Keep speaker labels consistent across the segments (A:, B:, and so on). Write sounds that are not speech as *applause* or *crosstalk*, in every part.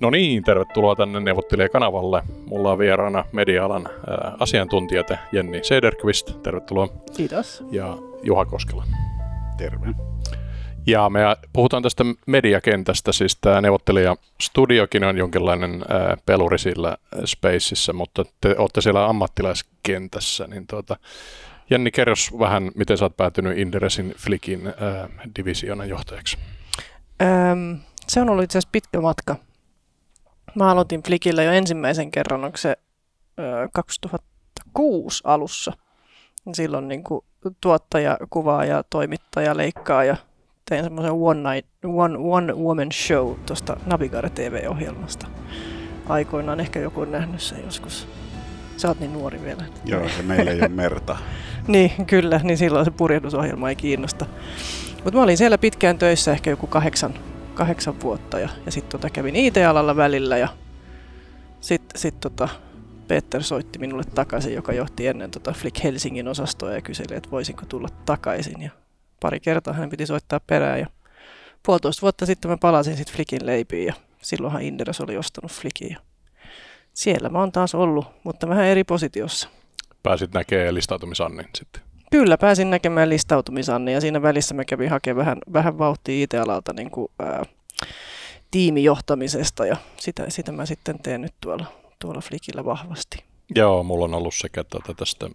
A: No niin, tervetuloa tänne Neuvottelee-kanavalle. Mulla on vieraana media-alan asiantuntijat Jenni Sederqvist, tervetuloa. Kiitos. Ja Juha Koskela. Terve. Ja me puhutaan tästä mediakentästä, siis tämä neuvottelijastudiokin on jonkinlainen peluri sillä Spaceissa, mutta te olette siellä ammattilaiskentässä, niin tuota, Jenni, kerros vähän, miten sä oot päätynyt Inderesin Flikin divisioonan johtajaksi.
B: Öm, se on ollut itse asiassa pitkä matka Mä aloitin Flikillä jo ensimmäisen kerran, onko se 2006 alussa. Niin silloin niin kuin tuottaja, kuvaaja, toimittaja, leikkaaja. Tein semmoisen one, night, one, one woman show tuosta Navigar TV-ohjelmasta. Aikoinaan ehkä joku on nähnyt sen joskus. Sä oot niin nuori vielä. Joo, se meillä ei ole merta. *laughs* niin, kyllä, niin silloin se purjehdusohjelma ei kiinnosta. Mutta mä olin siellä pitkään töissä, ehkä joku kahdeksan kahdeksan vuotta ja, ja sitten tota kävin IT-alalla välillä ja sitten sit tota Peter soitti minulle takaisin, joka johti ennen tota Flick Helsingin osastoa ja kyseli, että voisinko tulla takaisin. Ja pari kertaa hän piti soittaa perään ja puolitoista vuotta sitten mä palasin sitten Flickin leipiin ja silloinhan Inderes oli ostanut Flickin. Ja siellä mä oon taas ollut, mutta vähän eri positiossa.
A: Pääsit näkemään listautumisannin sitten.
B: Kyllä, pääsin näkemään listautumisanne ja siinä välissä mä kävin hakemaan vähän, vähän vauhtia IT-alalta niin kuin, ää, tiimijohtamisesta ja sitä, sitä mä sitten teen nyt tuolla, tuolla Flikillä vahvasti.
A: Joo, mulla on ollut sekä tätä tuota tästä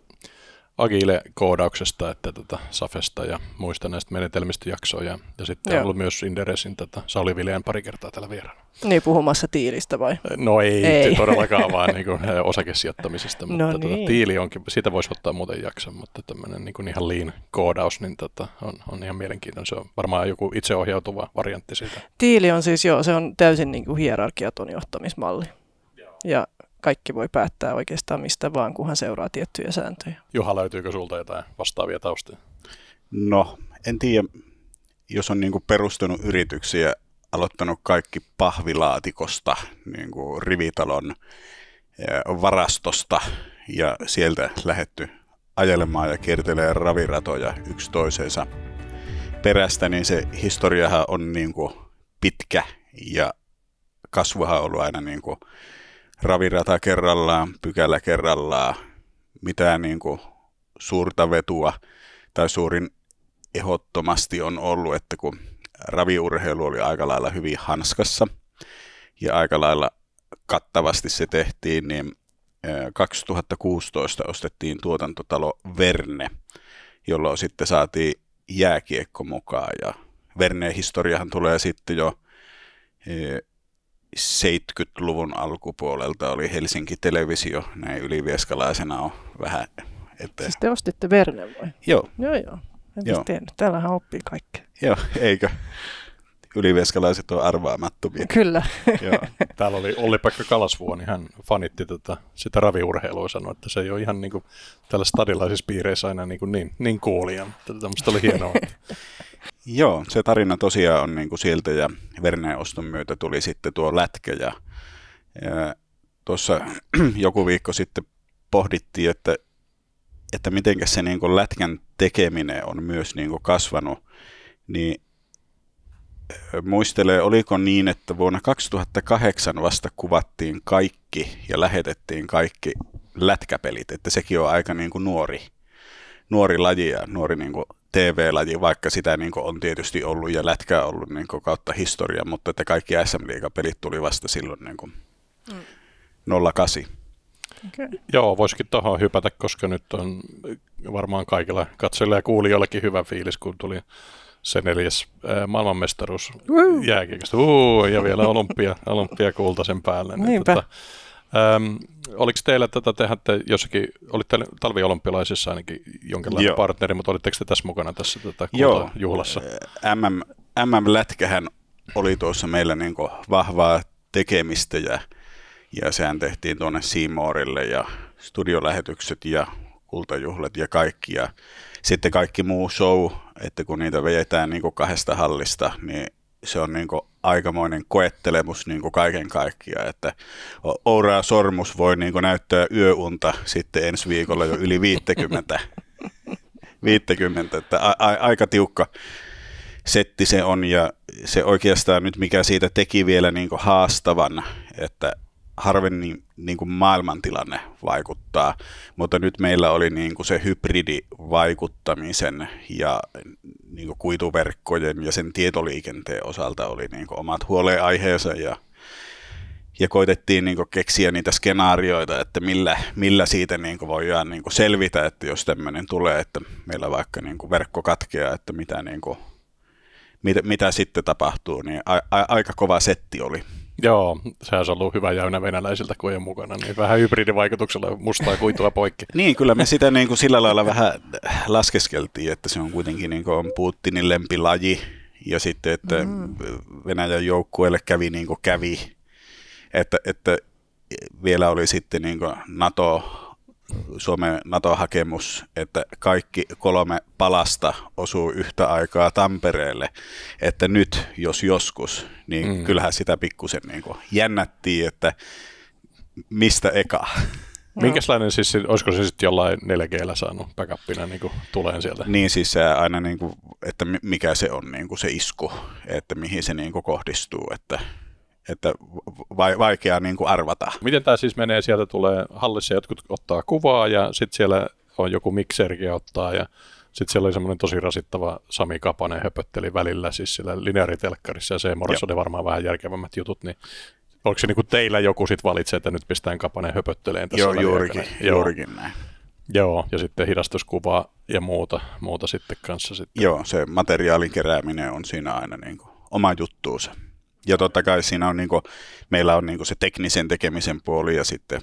A: Agile-koodauksesta, että tota, Safesta ja muista näistä menetelmistä jaksoja. Ja, sitten Joo. on ollut myös Inderesin tätä tota Sauli Viljan pari kertaa täällä vieraana.
B: Niin, puhumassa tiilistä vai? No ei, ei. todellakaan, vaan
A: niinku, eh, no tota niin kuin, osakesijoittamisesta. Mutta no niin. tota, tiili onkin, siitä voisi ottaa muuten jakson, mutta tämmöinen niin kuin ihan lean koodaus niin tota, on, on ihan mielenkiintoinen. Se on varmaan joku itseohjautuva variantti siitä.
B: Tiili on siis, jo se on täysin niin kuin hierarkiaton johtamismalli. Joo. Ja kaikki voi päättää oikeastaan mistä vaan, kunhan seuraa tiettyjä sääntöjä.
A: Juha, löytyykö sulta jotain vastaavia taustoja?
C: No, en tiedä, jos on niinku perustunut yrityksiä, aloittanut kaikki pahvilaatikosta, niinku rivitalon varastosta ja sieltä lähetty ajelemaan ja kiertelee raviratoja yksi toiseensa perästä, niin se historiahan on niin pitkä ja kasvuhan on ollut aina niin kuin ravirata kerrallaan, pykälä kerrallaan, mitään niin kuin suurta vetua tai suurin ehdottomasti on ollut, että kun raviurheilu oli aika lailla hyvin hanskassa ja aika lailla kattavasti se tehtiin, niin 2016 ostettiin tuotantotalo Verne, jolloin sitten saatiin jääkiekko mukaan ja Verneen historiahan tulee sitten jo 70-luvun alkupuolelta oli Helsinki Televisio, näin ylivieskalaisena on vähän.
B: Että... Siis te ostitte Verne vai? Joo. Joo, joo. En joo. tiennyt, täällähän oppii kaikkea.
A: Joo, eikö? Ylivieskalaiset on arvaamattomia. Kyllä. joo. *laughs* Täällä oli Olli-Pekka Kalasvuoni, niin hän fanitti tota, sitä raviurheilua sanoi, että se ei ole ihan niin kuin, täällä stadilaisissa piireissä aina niin, kuin niin, niin kuulia, mutta tämmöistä oli hienoa. *laughs*
C: Joo, se tarina tosiaan on niin kuin sieltä ja Verneen oston myötä tuli sitten tuo lätkä ja, ja tuossa *clears throat* joku viikko sitten pohdittiin, että, että miten se niin kuin lätkän tekeminen on myös niin kuin kasvanut, niin muistelee, oliko niin, että vuonna 2008 vasta kuvattiin kaikki ja lähetettiin kaikki lätkäpelit, että sekin on aika niin kuin nuori, nuori laji ja nuori niin kuin TV-laji, vaikka sitä niin on tietysti ollut ja lätkää ollut niin kautta historia, mutta että kaikki sm pelit tuli vasta silloin niin kuin mm. 08. Okay.
A: Joo, voisikin tuohon hypätä, koska nyt on varmaan kaikilla katsojilla ja kuulijoillakin hyvä fiilis, kun tuli se neljäs ää, maailmanmestaruus jääkiekosta. ja vielä olympia, olympiakulta sen päälle. Niin Niinpä. Tota, Ähm, oliko teillä tätä, tehdä te jossakin, olitte talviolympialaisissa ainakin jonkinlainen Joo. partneri, mutta olitteko te tässä mukana tässä tätä Joo. juhlassa?
C: MM, MM-lätkähän oli tuossa meillä niin vahvaa tekemistä ja, ja sehän tehtiin tuonne Seamorille ja studiolähetykset ja kultajuhlat ja kaikki. Ja sitten kaikki muu show, että kun niitä vedetään niin kahdesta hallista, niin se on niin aikamoinen koettelemus niin kuin kaiken kaikkiaan, että Ouraa Sormus voi niin kuin näyttää yöunta sitten ensi viikolla jo yli 50, 50 *laughs* että a, a, aika tiukka setti se on ja se oikeastaan nyt mikä siitä teki vielä niin kuin haastavan, että harvemmin niin, niin kuin maailmantilanne vaikuttaa, mutta nyt meillä oli niin kuin se hybridivaikuttamisen ja niin kuin kuituverkkojen ja sen tietoliikenteen osalta oli niin kuin omat huoleaiheensa ja, ja koitettiin niin kuin keksiä niitä skenaarioita, että millä, millä siitä niin kuin voidaan niin kuin selvitä, että jos tämmöinen tulee, että meillä vaikka niin kuin verkko katkeaa, että mitä, niin kuin,
A: mitä, mitä sitten tapahtuu, niin a, a, aika kova setti oli. Joo, sehän on ollut hyvä jäynä venäläisiltä, kun mukana, niin vähän hybridivaikutuksella mustaa kuitua poikki. *laughs* niin, kyllä me sitä niin kuin sillä lailla vähän
C: laskeskeltiin, että se on kuitenkin niin kuin Putinin lempilaji, ja sitten, että mm. Venäjän joukkueelle kävi niin kuin kävi, että, että vielä oli sitten niin kuin NATO Suomen NATO-hakemus, että kaikki kolme palasta osuu yhtä aikaa Tampereelle, että nyt, jos joskus, niin mm. kyllähän sitä pikkusen niin kuin jännättiin, että mistä eka. No. *laughs* Minkälainen siis, olisiko se sitten jollain 4Gllä saanut backupina niin tuleen sieltä? Niin siis se aina, niin kuin, että mikä se on niin kuin se isku, että mihin se niin kuin kohdistuu, että että
A: vaikea niin kuin arvata. Miten tämä siis menee? Sieltä tulee hallissa jotkut ottaa kuvaa ja sitten siellä on joku mikserkin ottaa ja sitten siellä oli semmoinen tosi rasittava Sami Kapanen höpötteli välillä siis siellä lineaaritelkkarissa ja Seemorissa oli varmaan vähän järkevämmät jutut, niin oliko se niin kuin teillä joku sitten valitsee, että nyt pistään Kapanen höpötteleen tässä Joo, juurikin, Joo. juurikin näin. Joo, ja sitten hidastuskuvaa ja muuta, muuta sitten kanssa. Sitten.
C: Joo, se materiaalin kerääminen on siinä aina niin kuin oma juttuunsa. Ja totta kai siinä on, niin kuin, meillä on niin kuin se teknisen tekemisen puoli ja sitten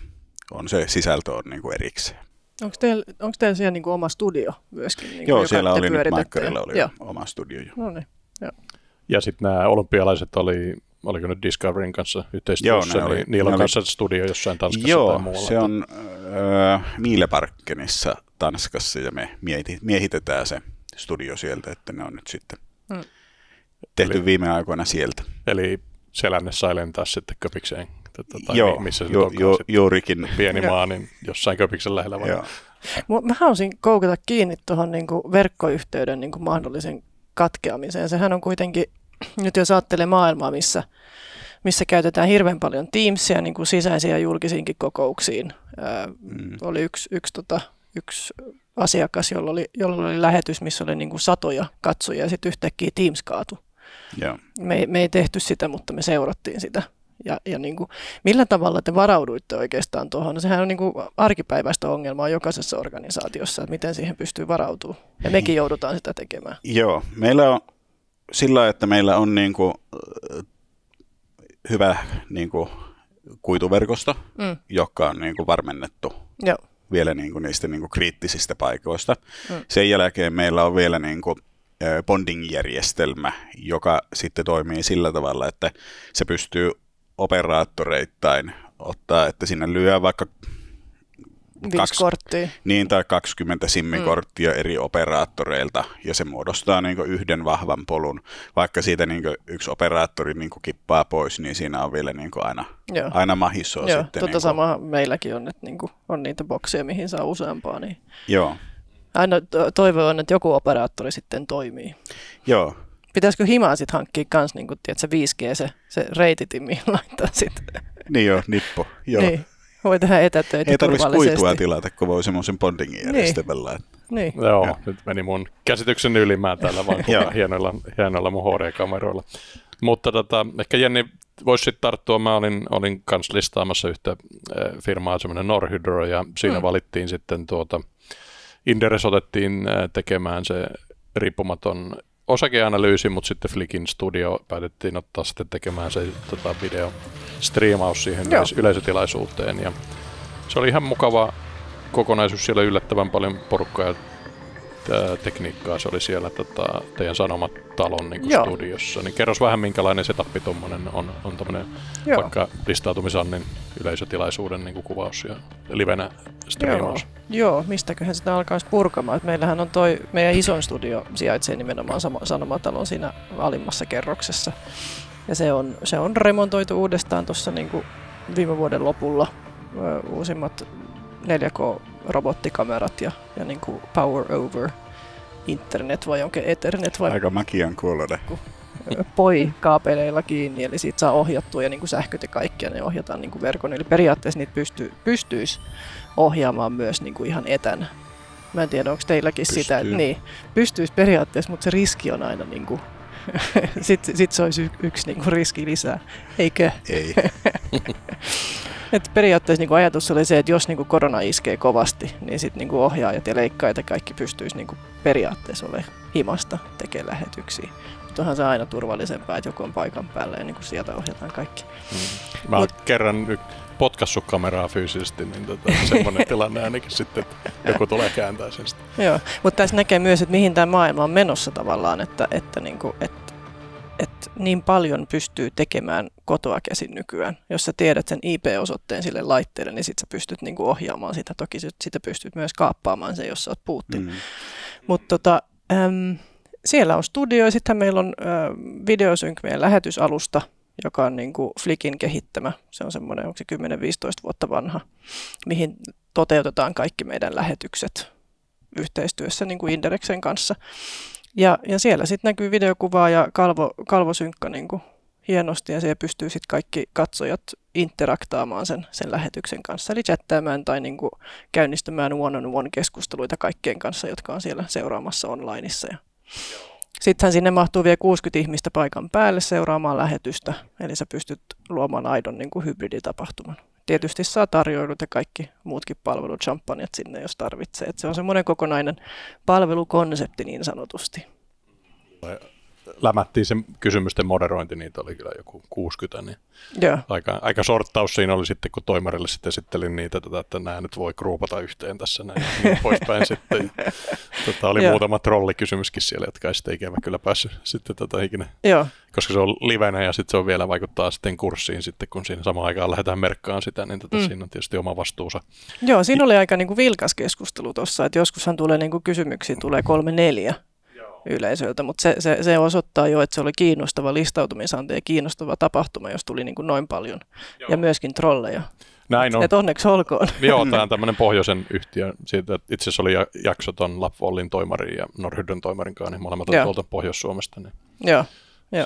C: on se sisältö on niin kuin erikseen.
B: Onko teillä, onko teillä siellä niin kuin oma studio myöskin? Niin joo, siellä oli nyt Maikkarilla oli joo.
A: oma studio. Jo.
B: No niin, joo.
A: Ja sitten nämä olympialaiset oli, oliko nyt Discoveryn kanssa yhteistyössä, joo, niin oli, niillä on kanssa oli. studio jossain Tanskassa joo, tai muualla. se on äh, Miileparkkenissa
C: Tanskassa ja me miehitetään se studio sieltä, että ne on nyt sitten...
B: Hmm
A: tehty eli, viime aikoina sieltä. Eli selänne sai lentää sitten köpikseen, tota, tai Joo, missä se jo, onkaan, jo, juurikin. Pieni maa, niin jossain köpiksen lähellä vai?
B: Mä haluaisin koukata kiinni tuohon niinku verkkoyhteyden niinku mahdollisen katkeamiseen. Sehän on kuitenkin, nyt jos ajattelee maailmaa, missä, missä käytetään hirveän paljon Teamsia niin kuin sisäisiä julkisiinkin kokouksiin. Ää, mm. Oli yksi, yksi, tota, yksi asiakas, jolla oli, jolla oli lähetys, missä oli niin kuin satoja katsojia ja sitten yhtäkkiä Teams kaatui. Yeah. Me, me ei tehty sitä, mutta me seurattiin sitä. Ja, ja niin kuin, millä tavalla te varauduitte oikeastaan tuohon? No, sehän on niin kuin arkipäiväistä ongelmaa jokaisessa organisaatiossa, että miten siihen pystyy varautumaan. Ja mekin joudutaan sitä tekemään.
C: Joo, meillä on sillä, että meillä on niin kuin, äh, hyvä niin kuin, kuituverkosto, mm. joka on niin kuin, varmennettu Joo. vielä niin kuin, niistä niin kuin, kriittisistä paikoista. Mm. Sen jälkeen meillä on vielä... Niin kuin, bonding-järjestelmä, joka sitten toimii sillä tavalla, että se pystyy operaattoreittain ottaa, että sinne lyö vaikka
B: kaksi, korttia.
C: Niin, tai 20 simmikorttia mm. eri operaattoreilta, ja se muodostaa niin kuin yhden vahvan polun. Vaikka siitä niin kuin yksi operaattori niin kuin kippaa pois, niin siinä on vielä niin kuin aina, aina mahissoa Joo, sitten. Tota niin kuin... samaa
B: meilläkin on, että niin kuin on niitä bokseja, mihin saa useampaa. Niin... Joo, Aina toivo on, että joku operaattori sitten toimii. Joo. Pitäisikö himaa sitten hankkia kans, niin kun, tiedätkö, 5G, se, se reititin, *laughs* laittaa sitten.
C: Niin joo, nippo. Joo. Niin.
B: Voi tehdä etätöitä Ei tarvitsisi kuitua
C: tilata, kun voi semmoisen bondingin
B: järjestämällä. Niin. Niin.
A: Joo, joo, nyt meni mun käsityksen yli. Mä täällä vaan *laughs* hienoilla, hienoilla mun HD-kameroilla. Mutta tota, ehkä Jenni voisi sitten tarttua. Mä olin, olin kanssa listaamassa yhtä eh, firmaa, semmoinen Norhydro, ja siinä mm. valittiin sitten tuota, äh, Inderes otettiin äh, tekemään se riippumaton osakeanalyysi, mutta sitten flickin studio päätettiin ottaa sitten tekemään se tota, video striimaus siihen Joo. yleisötilaisuuteen. Ja se oli ihan mukava kokonaisuus, siellä yllättävän paljon porukkaa Äh, tekniikkaa, se oli siellä tota, teidän Sanomatalon niin kuin studiossa. Niin kerros vähän, minkälainen setup on, on tämmöinen vaikka listautumisannin yleisötilaisuuden niin kuin kuvaus ja livenä striimaus.
B: Joo. Joo, mistäköhän sitä alkaisi purkamaan. Et meillähän on toi, meidän isoin studio sijaitsee nimenomaan Sanomatalon siinä alimmassa kerroksessa. Ja se on, se on remontoitu uudestaan tuossa niin viime vuoden lopulla. Uusimmat 4K robottikamerat ja, ja niin kuin power over internet vai onko ethernet vai... Aika mäkiän kuolle. Poi kaapeleilla kiinni, eli siitä saa ohjattua ja niin kuin sähköt ja kaikkia ne ohjataan niin kuin verkon. Eli periaatteessa niitä pystyy, pystyisi ohjaamaan myös niin kuin ihan etänä. Mä en tiedä, onko teilläkin pystyy. sitä, että niin, pystyisi periaatteessa, mutta se riski on aina niin kuin *laughs* sitten sit se olisi yksi niinku riski lisää, eikö? Ei. *laughs* Et periaatteessa niinku ajatus oli se, että jos niinku korona iskee kovasti, niin sitten niinku ohjaajat ja leikkaajat ja kaikki pystyisi niinku periaatteessa ole himasta tekemään lähetyksiä. Mutta onhan se aina turvallisempaa, että joku on paikan päällä ja niinku sieltä ohjataan kaikki.
A: Mm. Mä Mut, kerran nyt potkassut kameraa fyysisesti, niin tota, semmoinen tilanne ainakin sitten, että joku tulee kääntää sen sitten.
B: Joo, mutta tässä näkee myös, että mihin tämä maailma on menossa tavallaan, että, että, niin kuin, että että niin paljon pystyy tekemään kotoa käsin nykyään. Jos sä tiedät sen IP-osoitteen sille laitteelle, niin sit sä pystyt niinku ohjaamaan sitä. Toki sitä pystyt myös kaappaamaan sen, jos sä oot puutti. Mm. Mutta tota, ähm, siellä on studio, sitten meillä on äh, Videosync meidän lähetysalusta, joka on niinku Flikin kehittämä. Se on semmoinen, onko se 10-15 vuotta vanha, mihin toteutetaan kaikki meidän lähetykset yhteistyössä niin kuin Indereksen kanssa. Ja, ja siellä sitten näkyy videokuvaa ja kalvo, kalvosynkka niin kuin hienosti ja siellä pystyy sitten kaikki katsojat interaktaamaan sen, sen lähetyksen kanssa, eli chattaamaan tai niin kuin käynnistämään one-on-one-keskusteluita kaikkien kanssa, jotka on siellä seuraamassa onlineissa. Ja Sittenhän sinne mahtuu vielä 60 ihmistä paikan päälle seuraamaan lähetystä, eli sä pystyt luomaan aidon niin kuin hybriditapahtuman tietysti saa tarjoilut ja kaikki muutkin palvelut, champanjat sinne, jos tarvitsee. Et se on semmoinen kokonainen palvelukonsepti niin sanotusti
A: lämättiin se kysymysten moderointi, niitä oli kyllä joku 60, niin yeah. aika, aika sorttaus siinä oli sitten, kun toimarille sitten esittelin niitä, tätä, että nämä nyt voi kruupata yhteen tässä näin niin *laughs* poispäin sitten. tota, oli yeah. muutama trollikysymyskin siellä, jotka ei sitten ikävä kyllä päässyt sitten tätä tota ikinä, yeah. koska se on livenä ja sitten se on vielä vaikuttaa sitten kurssiin sitten, kun siinä samaan aikaan lähdetään merkkaan sitä, niin tätä, tota, mm. siinä on tietysti oma vastuunsa.
B: Joo, siinä oli aika niin kuin vilkas keskustelu tuossa, että joskushan tulee niin kuin kysymyksiä, tulee kolme neljä, yleisöltä, mutta se, se, se osoittaa jo, että se oli kiinnostava listautumisante ja kiinnostava tapahtuma, jos tuli niin kuin noin paljon. Joo. Ja myöskin trolleja. Näin on. Et onneksi olkoon. *laughs* Joo, tämä on
A: tämmöinen pohjoisen yhtiö. Siitä, itse asiassa oli jaksoton Lapvollin toimari ja Norhydön toimarin kanssa, niin molemmat tuolta Pohjois-Suomesta. Niin
B: Joo.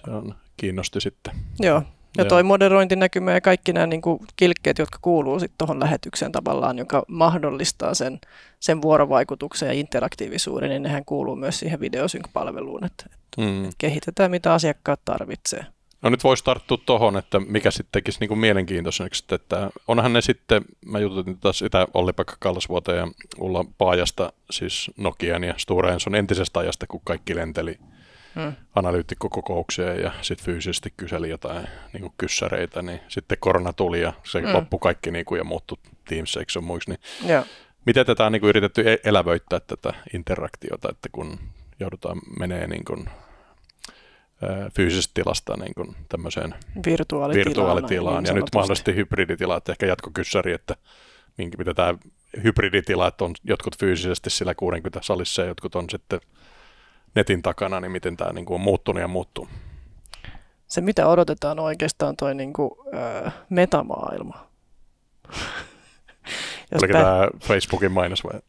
B: Se on,
A: kiinnosti sitten. Joo, ja toi Joo.
B: moderointinäkymä ja kaikki nämä niin kuin kilkkeet, jotka kuuluu sitten tuohon lähetykseen tavallaan, joka mahdollistaa sen, sen vuorovaikutuksen ja interaktiivisuuden, niin nehän kuuluu myös siihen videosync-palveluun, että, että mm. kehitetään mitä asiakkaat tarvitsee.
A: No nyt voisi tarttua tuohon, että mikä sitten tekisi niin kuin mielenkiintoiseksi, että onhan ne sitten, mä jututin taas sitä Olli-Pekka ja Ulla Paajasta, siis Nokian ja Stora Enson entisestä ajasta, kun kaikki lenteli mm. analyytikkokokoukseen ja sitten fyysisesti kyseli jotain niin kuin kyssäreitä, niin sitten korona tuli ja se mm. loppui kaikki niin kuin, ja muuttui Teamsiksi ja muiksi. Niin yeah. Miten tätä on niin kuin, yritetty e- elävöittää tätä interaktiota, että kun joudutaan menee niin kuin, fyysisestä tilasta niin kuin tämmöiseen virtuaalitilaan, virtuaalitilaan niin ja nyt mahdollisesti hybriditila, että ehkä jatkokyssäri, että minkä, mitä tämä hybriditila, että on jotkut fyysisesti sillä 60 salissa ja jotkut on sitten netin takana, niin miten tämä niin kuin on muuttunut ja muuttuu?
B: Se, mitä odotetaan, on oikeastaan tuo niin kuin, metamaailma.
A: *laughs* Jos Oliko pä... tämä Facebookin mainos vai?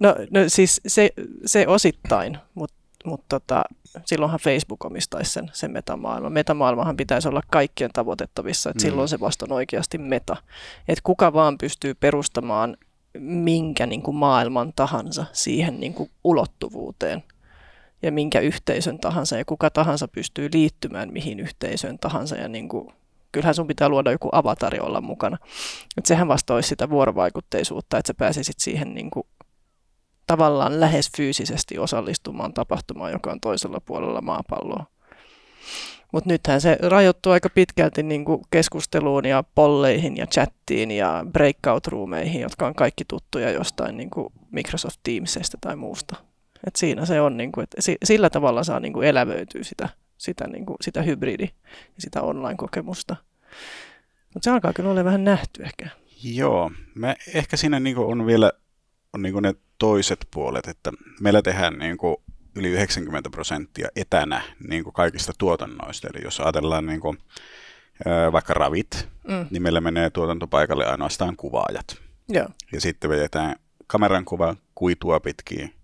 A: No,
B: no siis se, se osittain, mutta mut tota, silloinhan Facebook omistaisi sen, sen metamaailman. Metamaailmahan pitäisi olla kaikkien tavoitettavissa, että mm. silloin se vasta on oikeasti meta. Että kuka vaan pystyy perustamaan minkä niin kuin maailman tahansa siihen niin kuin ulottuvuuteen – ja minkä yhteisön tahansa ja kuka tahansa pystyy liittymään mihin yhteisön tahansa ja niin kuin, kyllähän sun pitää luoda joku avatari olla mukana. Et sehän vasta olisi sitä vuorovaikutteisuutta, että sä pääsisit siihen niin kuin, tavallaan lähes fyysisesti osallistumaan tapahtumaan, joka on toisella puolella maapalloa. Mutta nythän se rajoittuu aika pitkälti niin kuin keskusteluun ja polleihin ja chattiin ja breakout-ruumeihin, jotka on kaikki tuttuja jostain niin kuin Microsoft Teamsista tai muusta. Et siinä se on, niin kuin, että sillä tavalla saa niin kuin elävöityä sitä, sitä, niin kuin, sitä hybridi- ja sitä online-kokemusta. Mutta se alkaa kyllä olla vähän nähty ehkä.
C: Joo, mä, ehkä siinä niin kuin on vielä on niin kuin ne toiset puolet, että meillä tehdään niin kuin yli 90 prosenttia etänä niin kuin kaikista tuotannoista. Eli jos ajatellaan niin kuin, vaikka ravit, mm. niin meillä menee tuotantopaikalle ainoastaan kuvaajat. Joo. Ja sitten vedetään kameran kuva kuitua pitkin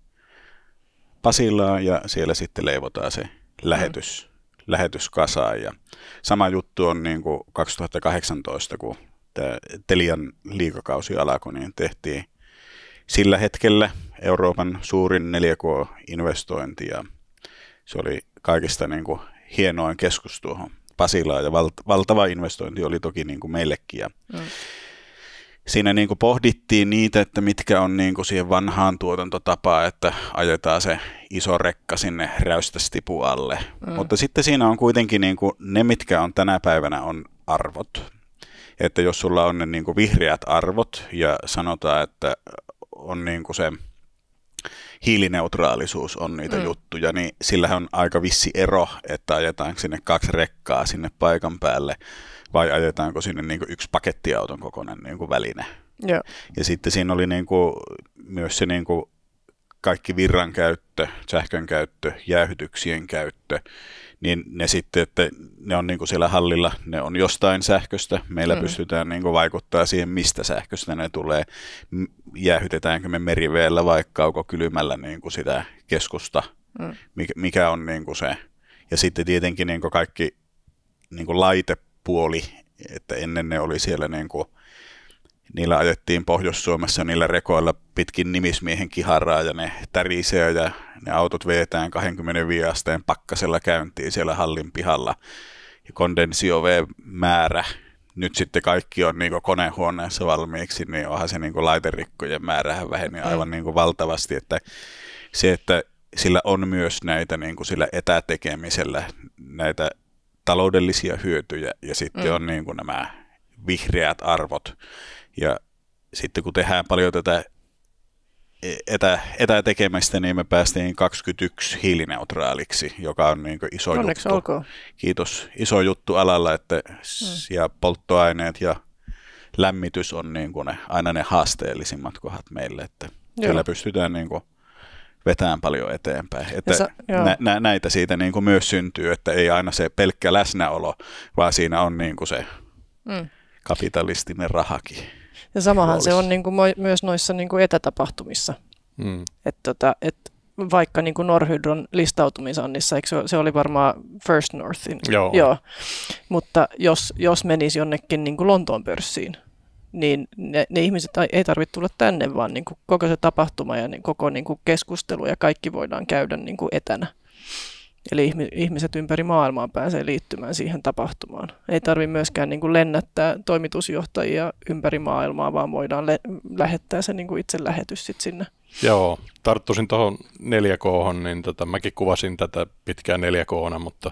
C: Pasilaan ja siellä sitten leivotaan se lähetys, mm. lähetys kasaan. Ja sama juttu on niin kuin 2018, kun tämä Telian liikakausi alkoi, niin tehtiin sillä hetkellä Euroopan suurin 4K-investointi ja se oli kaikista niin kuin hienoin keskus tuohon Pasilaan ja val- valtava investointi oli toki niin kuin meillekin ja mm siinä niin kuin pohdittiin niitä, että mitkä on niin kuin siihen vanhaan tuotantotapaan, että ajetaan se iso rekka sinne räystästipu alle. Mm. Mutta sitten siinä on kuitenkin niin kuin ne, mitkä on tänä päivänä on arvot. Että jos sulla on ne niin kuin vihreät arvot ja sanotaan, että on niin kuin se hiilineutraalisuus on niitä mm. juttuja, niin sillähän on aika vissi ero, että ajetaanko sinne kaksi rekkaa sinne paikan päälle – vai ajetaanko sinne niin kuin yksi pakettiauton kokoinen niin kuin väline. Joo. Ja sitten siinä oli niin kuin myös se niin kuin kaikki virran käyttö, sähkön käyttö, jäähytyksien käyttö, niin ne sitten, että ne on niin kuin siellä hallilla, ne on jostain sähköstä. Meillä mm. pystytään niin kuin vaikuttaa siihen, mistä sähköstä ne tulee. Jäähytetäänkö me meriveellä vai kaukokylmällä niin kuin sitä keskusta, mm. mikä, mikä on niin kuin se. Ja sitten tietenkin niin kuin kaikki niin kuin laite puoli, että ennen ne oli siellä niin kuin, niillä ajettiin Pohjois-Suomessa niillä rekoilla pitkin nimismiehen kiharaa ja ne tärisee ja ne autot vetään 25 asteen pakkasella käyntiin siellä hallin pihalla. Ja kondensiove-määrä, nyt sitten kaikki on niin konehuoneessa valmiiksi, niin onhan se niin laiterikkojen määrähän väheni mm. aivan niin valtavasti, että se, että sillä on myös näitä niin kuin sillä etätekemisellä näitä taloudellisia hyötyjä ja sitten mm. on niin kuin nämä vihreät arvot. Ja sitten kun tehdään paljon tätä etä, etätekemistä, niin me päästiin 21 hiilineutraaliksi, joka on niin kuin iso Onneksi juttu. Olkoon. Kiitos. Iso juttu alalla, että mm. ja polttoaineet ja lämmitys on niin kuin ne, aina ne haasteellisimmat kohdat meille, että Joo. kyllä pystytään niin kuin vetään paljon eteenpäin. Että sä, nä, nä, näitä siitä niin kuin myös syntyy, että ei aina se pelkkä läsnäolo, vaan siinä on niin kuin se mm. kapitalistinen
B: rahakin. Ja samahan Olisi. se on niin kuin myös noissa niin kuin etätapahtumissa. Mm. Et tota, et vaikka niin kuin Norhydron listautumisannissa, eikö se, se oli varmaan First Northin. Joo. Joo. Mutta jos, jos menisi jonnekin niin kuin Lontoon pörssiin, niin ne, ne ihmiset ei tarvitse tulla tänne, vaan niin kuin koko se tapahtuma ja niin koko niin kuin keskustelu ja kaikki voidaan käydä niin kuin etänä. Eli ihmiset ympäri maailmaa pääsee liittymään siihen tapahtumaan. Ei tarvitse myöskään niin kuin lennättää toimitusjohtajia ympäri maailmaa, vaan voidaan le- lähettää se niin kuin itse lähetys sit sinne.
A: Joo, tarttuisin tuohon 4K, niin tota, mäkin kuvasin tätä pitkään 4K, mutta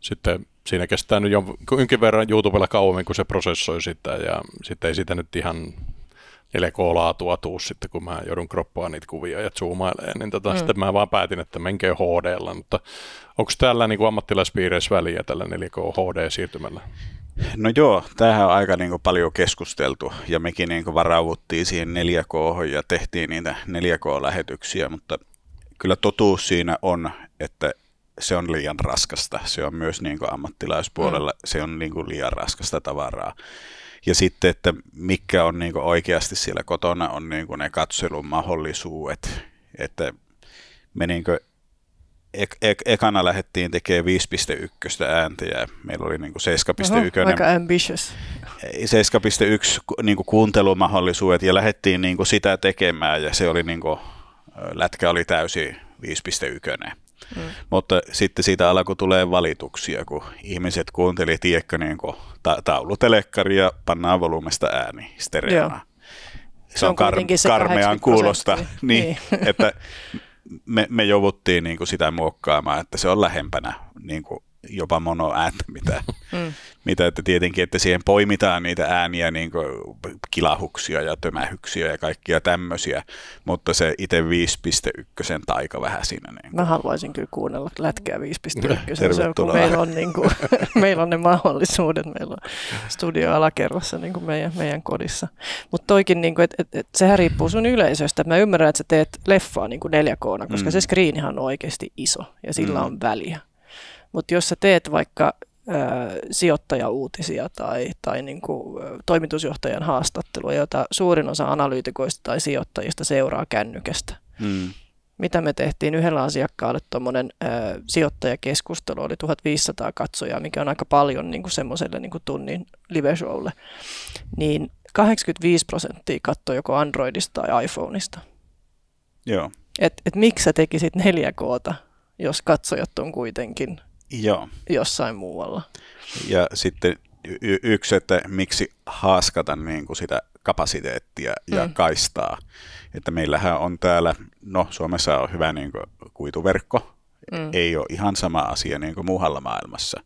A: sitten siinä kestää nyt jonkin verran YouTubella kauemmin, kun se prosessoi sitä, ja sitten ei sitä nyt ihan 4K-laatua tuu sitten, kun mä joudun kroppaa niitä kuvia ja zoomailemaan, niin tota, mm. sitten mä vaan päätin, että menkää hd mutta onko täällä niin ammattilaispiireissä väliä tällä 4K HD-siirtymällä? No joo, tämähän on aika niin kuin paljon
C: keskusteltu ja mekin niin kuin varauduttiin siihen 4K ja tehtiin niitä 4K-lähetyksiä, mutta kyllä totuus siinä on, että se on liian raskasta. Se on myös niin kuin ammattilaispuolella, mm. se on niin kuin liian raskasta tavaraa. Ja sitten, että mikä on niin kuin oikeasti siellä kotona on niin kuin ne katselun mahdollisuudet, että me niin kuin ek- ek- ekana lähdettiin tekemään 5.1 ääntä ja meillä oli niin 7.1. Aika
B: ambitious.
C: 7.1 niin kuuntelumahdollisuudet ja lähdettiin niin sitä tekemään ja se oli niin kuin, lätkä oli täysin 5.1. Mm. Mutta sitten siitä alkoi tulee valituksia, kun ihmiset kuunteli, tiekkä niin ta- taulutelekkari taulutelekkaria, pannaan volumesta ääni stereona. Se, se on, on kar- se karmean kuulosta, niin, niin. että me, me jouduttiin niin kuin sitä muokkaamaan, että se on lähempänä niin kuin jopa monoääntä, mitä, *laughs* mm. mitä että tietenkin, että siihen poimitaan niitä ääniä, niin kuin kilahuksia ja tömähyksiä ja kaikkia tämmöisiä, mutta se itse 5.1 taika vähän siinä. Niin
B: kuin. Mä haluaisin kyllä kuunnella lätkää 5.1, se, kun meillä on, niin kuin, *laughs* meillä on ne mahdollisuudet, meillä on studio alakerrassa niin kuin meidän, meidän kodissa. Mutta toikin, niin kuin, et, et, et, sehän riippuu sun yleisöstä. Mä ymmärrän, että sä teet leffaa niin kuin 4K, koska mm. se screenihan on oikeasti iso ja sillä mm. on väliä mutta jos sä teet vaikka äh, sijoittajauutisia tai, tai niin kuin, äh, toimitusjohtajan haastattelua, jota suurin osa analyytikoista tai sijoittajista seuraa kännykästä. Mm. Mitä me tehtiin yhdellä asiakkaalle, tuommoinen sijoittajakeskustelu oli 1500 katsojaa, mikä on aika paljon niinku niinku niin kuin semmoiselle niin kuin tunnin live-showlle, niin 85 prosenttia katsoi joko Androidista tai iPhoneista. Joo. Et, et miksi sä tekisit 4K, jos katsojat on kuitenkin Joo. jossain muualla.
C: Ja sitten y- yksi, että miksi haaskata niin kuin sitä kapasiteettia ja mm. kaistaa. Että meillähän on täällä, no Suomessa on hyvä niin kuin kuituverkko, mm. ei ole ihan sama asia niin kuin muualla maailmassa.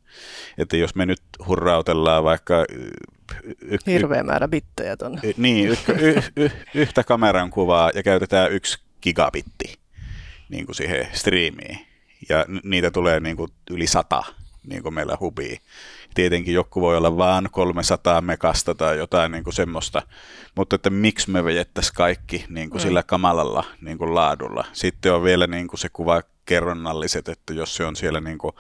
C: Että jos me nyt hurrautellaan vaikka... Y- y- Hirveä
B: määrä bittejä tuonne. Y- niin, y- y-
C: y- yhtä kameran kuvaa ja käytetään yksi gigabitti niin kuin siihen striimiin ja niitä tulee niin kuin yli sata niin kuin meillä hubiin. Tietenkin joku voi olla vaan 300 mekasta tai jotain niin kuin semmoista, mutta että miksi me vejettäisiin kaikki niin kuin mm. sillä kamalalla niin kuin laadulla. Sitten on vielä niin kuin se kuva kerronnalliset, että jos se on siellä niin kuin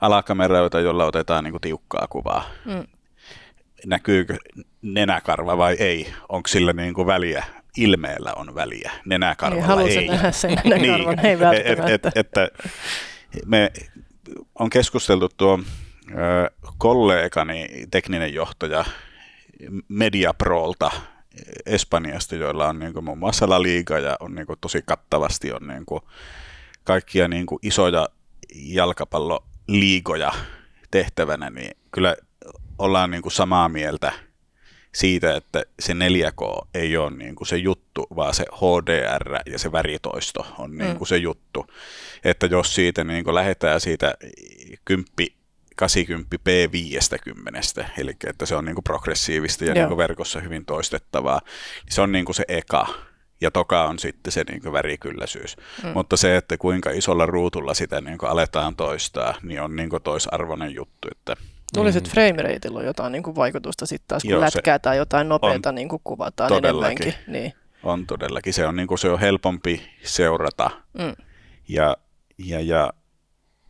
C: alakameroita, jolla otetaan niin kuin tiukkaa kuvaa. Mm näkyykö nenäkarva vai ei, onko sillä niin kuin väliä, ilmeellä on väliä, nenäkarvalla niin, ei. nähdä sen niin, ei e- e- välttämättä. Et, et, että me on keskusteltu tuo ö, kollegani, tekninen johtaja Mediaprolta Espanjasta, joilla on niin kuin, muun muassa La Liga ja on niin kuin, tosi kattavasti on niin kuin, kaikkia niin kuin, isoja jalkapalloliigoja tehtävänä, niin kyllä ollaan niin kuin, samaa mieltä – siitä, että se 4K ei ole niin kuin se juttu, vaan se HDR ja se väritoisto on niin kuin mm. se juttu. Että jos siitä niin kuin lähdetään siitä 10 80p50, eli että se on niin kuin progressiivista ja niin kuin verkossa hyvin toistettavaa. Niin se on niin kuin se eka, ja toka on sitten se niin kuin värikylläisyys. Mm. Mutta se, että kuinka isolla ruutulla sitä niin kuin aletaan toistaa, niin on niin kuin toisarvoinen juttu, että Tuli mm. sitten
B: frame rateilla jotain niin kuin vaikutusta sitten taas, kun Joo, lätkää tai jotain nopeita niin kuin kuvataan todellakin. enemmänkin. Niin.
C: On todellakin. Se on, niin kuin, se on helpompi seurata. Mm. Ja, ja, ja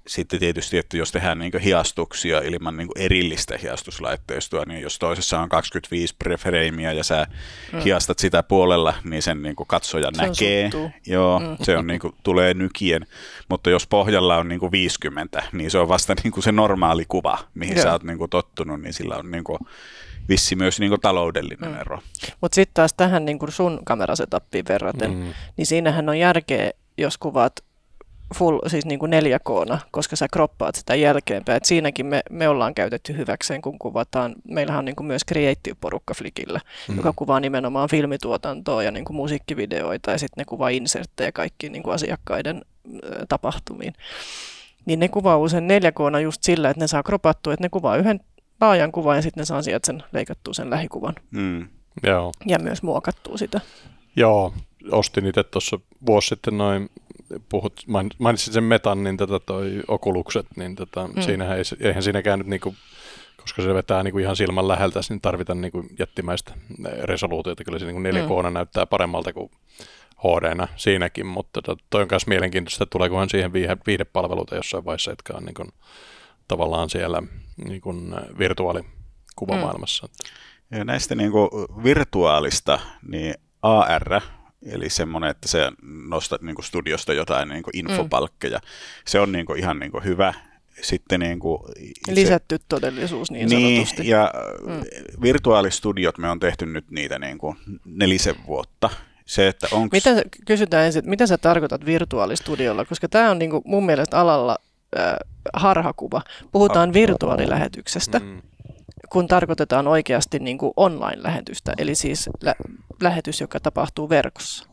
C: sitten tietysti, että jos tehdään niin hiastuksia ilman niin erillistä hiastuslaitteistoa, niin jos toisessa on 25 prefreimiä ja sä mm. hiastat sitä puolella, niin sen niin katsoja se näkee. Suttuu. Joo, mm. se on niin kuin, tulee nykien. Mutta jos pohjalla on niin 50, niin se on vasta niin se normaali kuva, mihin Joo. sä oot niin tottunut, niin sillä on niin kuin, vissi myös niin kuin taloudellinen
B: mm. ero. Mutta sitten taas tähän niin sun kamerasetappiin verraten, mm. niin siinähän on järkeä, jos kuvaat full, siis niin kuin 4 koska sä kroppaat sitä jälkeenpäin. Et siinäkin me, me ollaan käytetty hyväkseen, kun kuvataan. Meillähän on niin kuin myös creative-porukka Flickillä, mm. joka kuvaa nimenomaan filmituotantoa ja niin kuin musiikkivideoita, ja sitten ne kuvaa inserttejä kaikkiin niin kuin asiakkaiden tapahtumiin. Niin ne kuvaa usein 4 just sillä, että ne saa kropattua, että ne kuvaa yhden laajan kuvan, ja sitten ne saa sieltä sen leikattua sen lähikuvan.
A: Mm. Joo. Ja myös
B: muokattua sitä.
A: Joo, ostin itse tuossa vuosi sitten noin puhut, mainitsin sen metan, niin tätä toi okulukset, niin tätä, mm. siinähän ei, eihän siinäkään nyt niinku, koska se vetää niinku ihan silmän läheltä, niin tarvitaan niinku jättimäistä resoluutiota. Kyllä se niinku 4 mm. näyttää paremmalta kuin hd siinäkin, mutta tota, toi on myös mielenkiintoista, että tuleekohan siihen viihdepalveluita jossain vaiheessa, jotka on niinku, tavallaan siellä niinku, virtuaalikuvamaailmassa. Mm. Ja näistä niinku
C: virtuaalista, niin AR, Eli semmoinen, että se nostat niin kuin studiosta jotain niin kuin infopalkkeja. Mm. Se on niin kuin ihan niin kuin hyvä. Sitten niin kuin itse...
B: Lisätty todellisuus niin, niin sanotusti.
C: ja mm. virtuaalistudiot, me on tehty nyt niitä niin kuin nelisen vuotta. Se, että onks... mitä,
B: kysytään ensin, mitä sä tarkoitat virtuaalistudiolla, koska tämä on niin kuin mun mielestä alalla äh, harhakuva. Puhutaan virtuaalilähetyksestä. Mm kun tarkoitetaan oikeasti niin kuin online-lähetystä, eli siis lä- lähetys, joka tapahtuu verkossa.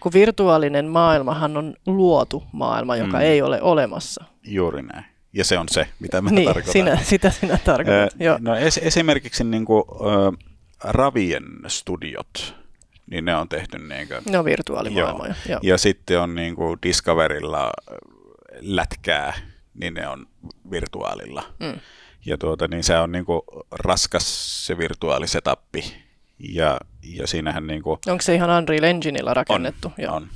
B: Kun virtuaalinen maailmahan on luotu maailma, joka mm. ei ole olemassa.
C: Juuri näin. Ja se on se, mitä mä niin, tarkoitan. Sinä,
B: sitä sinä tarkoitat,
C: Joo. No es, esimerkiksi niin kuin, äh, ravien studiot, niin ne on tehty niin kuin, Ne on virtuaalimaailmoja. Joo. Joo. Ja sitten on niin kuin Discoverilla lätkää, niin ne on virtuaalilla. Mm ja tuota, niin se on niin kuin raskas se virtuaalisetappi. Ja, ja siinähän niin kuin,
B: Onko se ihan Unreal Engineillä rakennettu? On, Joo. on.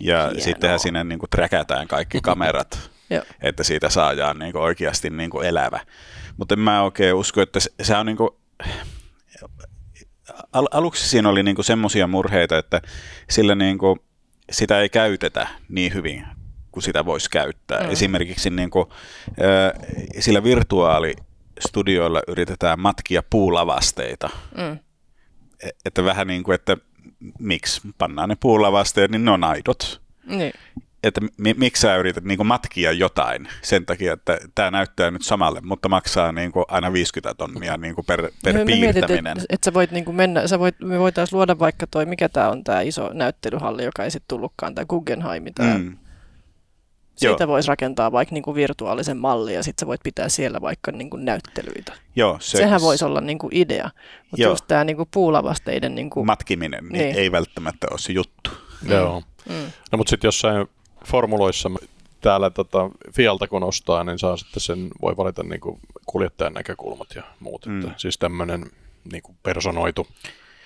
C: Ja Hienoa. sittenhän sinne niin kuin träkätään kaikki kamerat, *laughs* että siitä saadaan niin kuin oikeasti niin kuin elävä. Mutta en mä oikein usko, että se, se on niin kuin, al- aluksi siinä oli niinku semmoisia murheita, että sillä niinku sitä ei käytetä niin hyvin kun sitä voisi käyttää. Mm. Esimerkiksi niin kuin, sillä virtuaalistudioilla yritetään matkia puulavasteita. Mm. E, että vähän niin kuin, että miksi pannaan ne puulavasteet, niin ne on aidot. Niin. Että mi- miksi sä yrität niin kuin matkia jotain sen takia, että tämä näyttää nyt samalle, mutta maksaa niin kuin aina 50 tonnia niin kuin per, per me piirtäminen. Että
B: et sä voit niin kuin mennä, sä voit, me voitaisiin luoda vaikka toi, mikä tämä on tämä iso näyttelyhalli, joka ei sitten tullutkaan, tämä Guggenheim,
C: tämä mm. Siitä Joo.
B: voisi rakentaa vaikka niin kuin virtuaalisen mallin ja sitten voit pitää siellä vaikka niin kuin näyttelyitä.
C: Joo, se Sehän voisi olla
B: niin kuin idea, mutta Joo. just tämä niin kuin puulavasteiden... Niin kuin...
A: Matkiminen niin niin. ei välttämättä ole se juttu. Mm. Joo. Mm. No mutta sitten jossain formuloissa täällä tota, Fialta kun ostaa, niin saa sitten sen, voi valita niin kuin kuljettajan näkökulmat ja muut. Mm. Että, siis tämmöinen niin kuin personoitu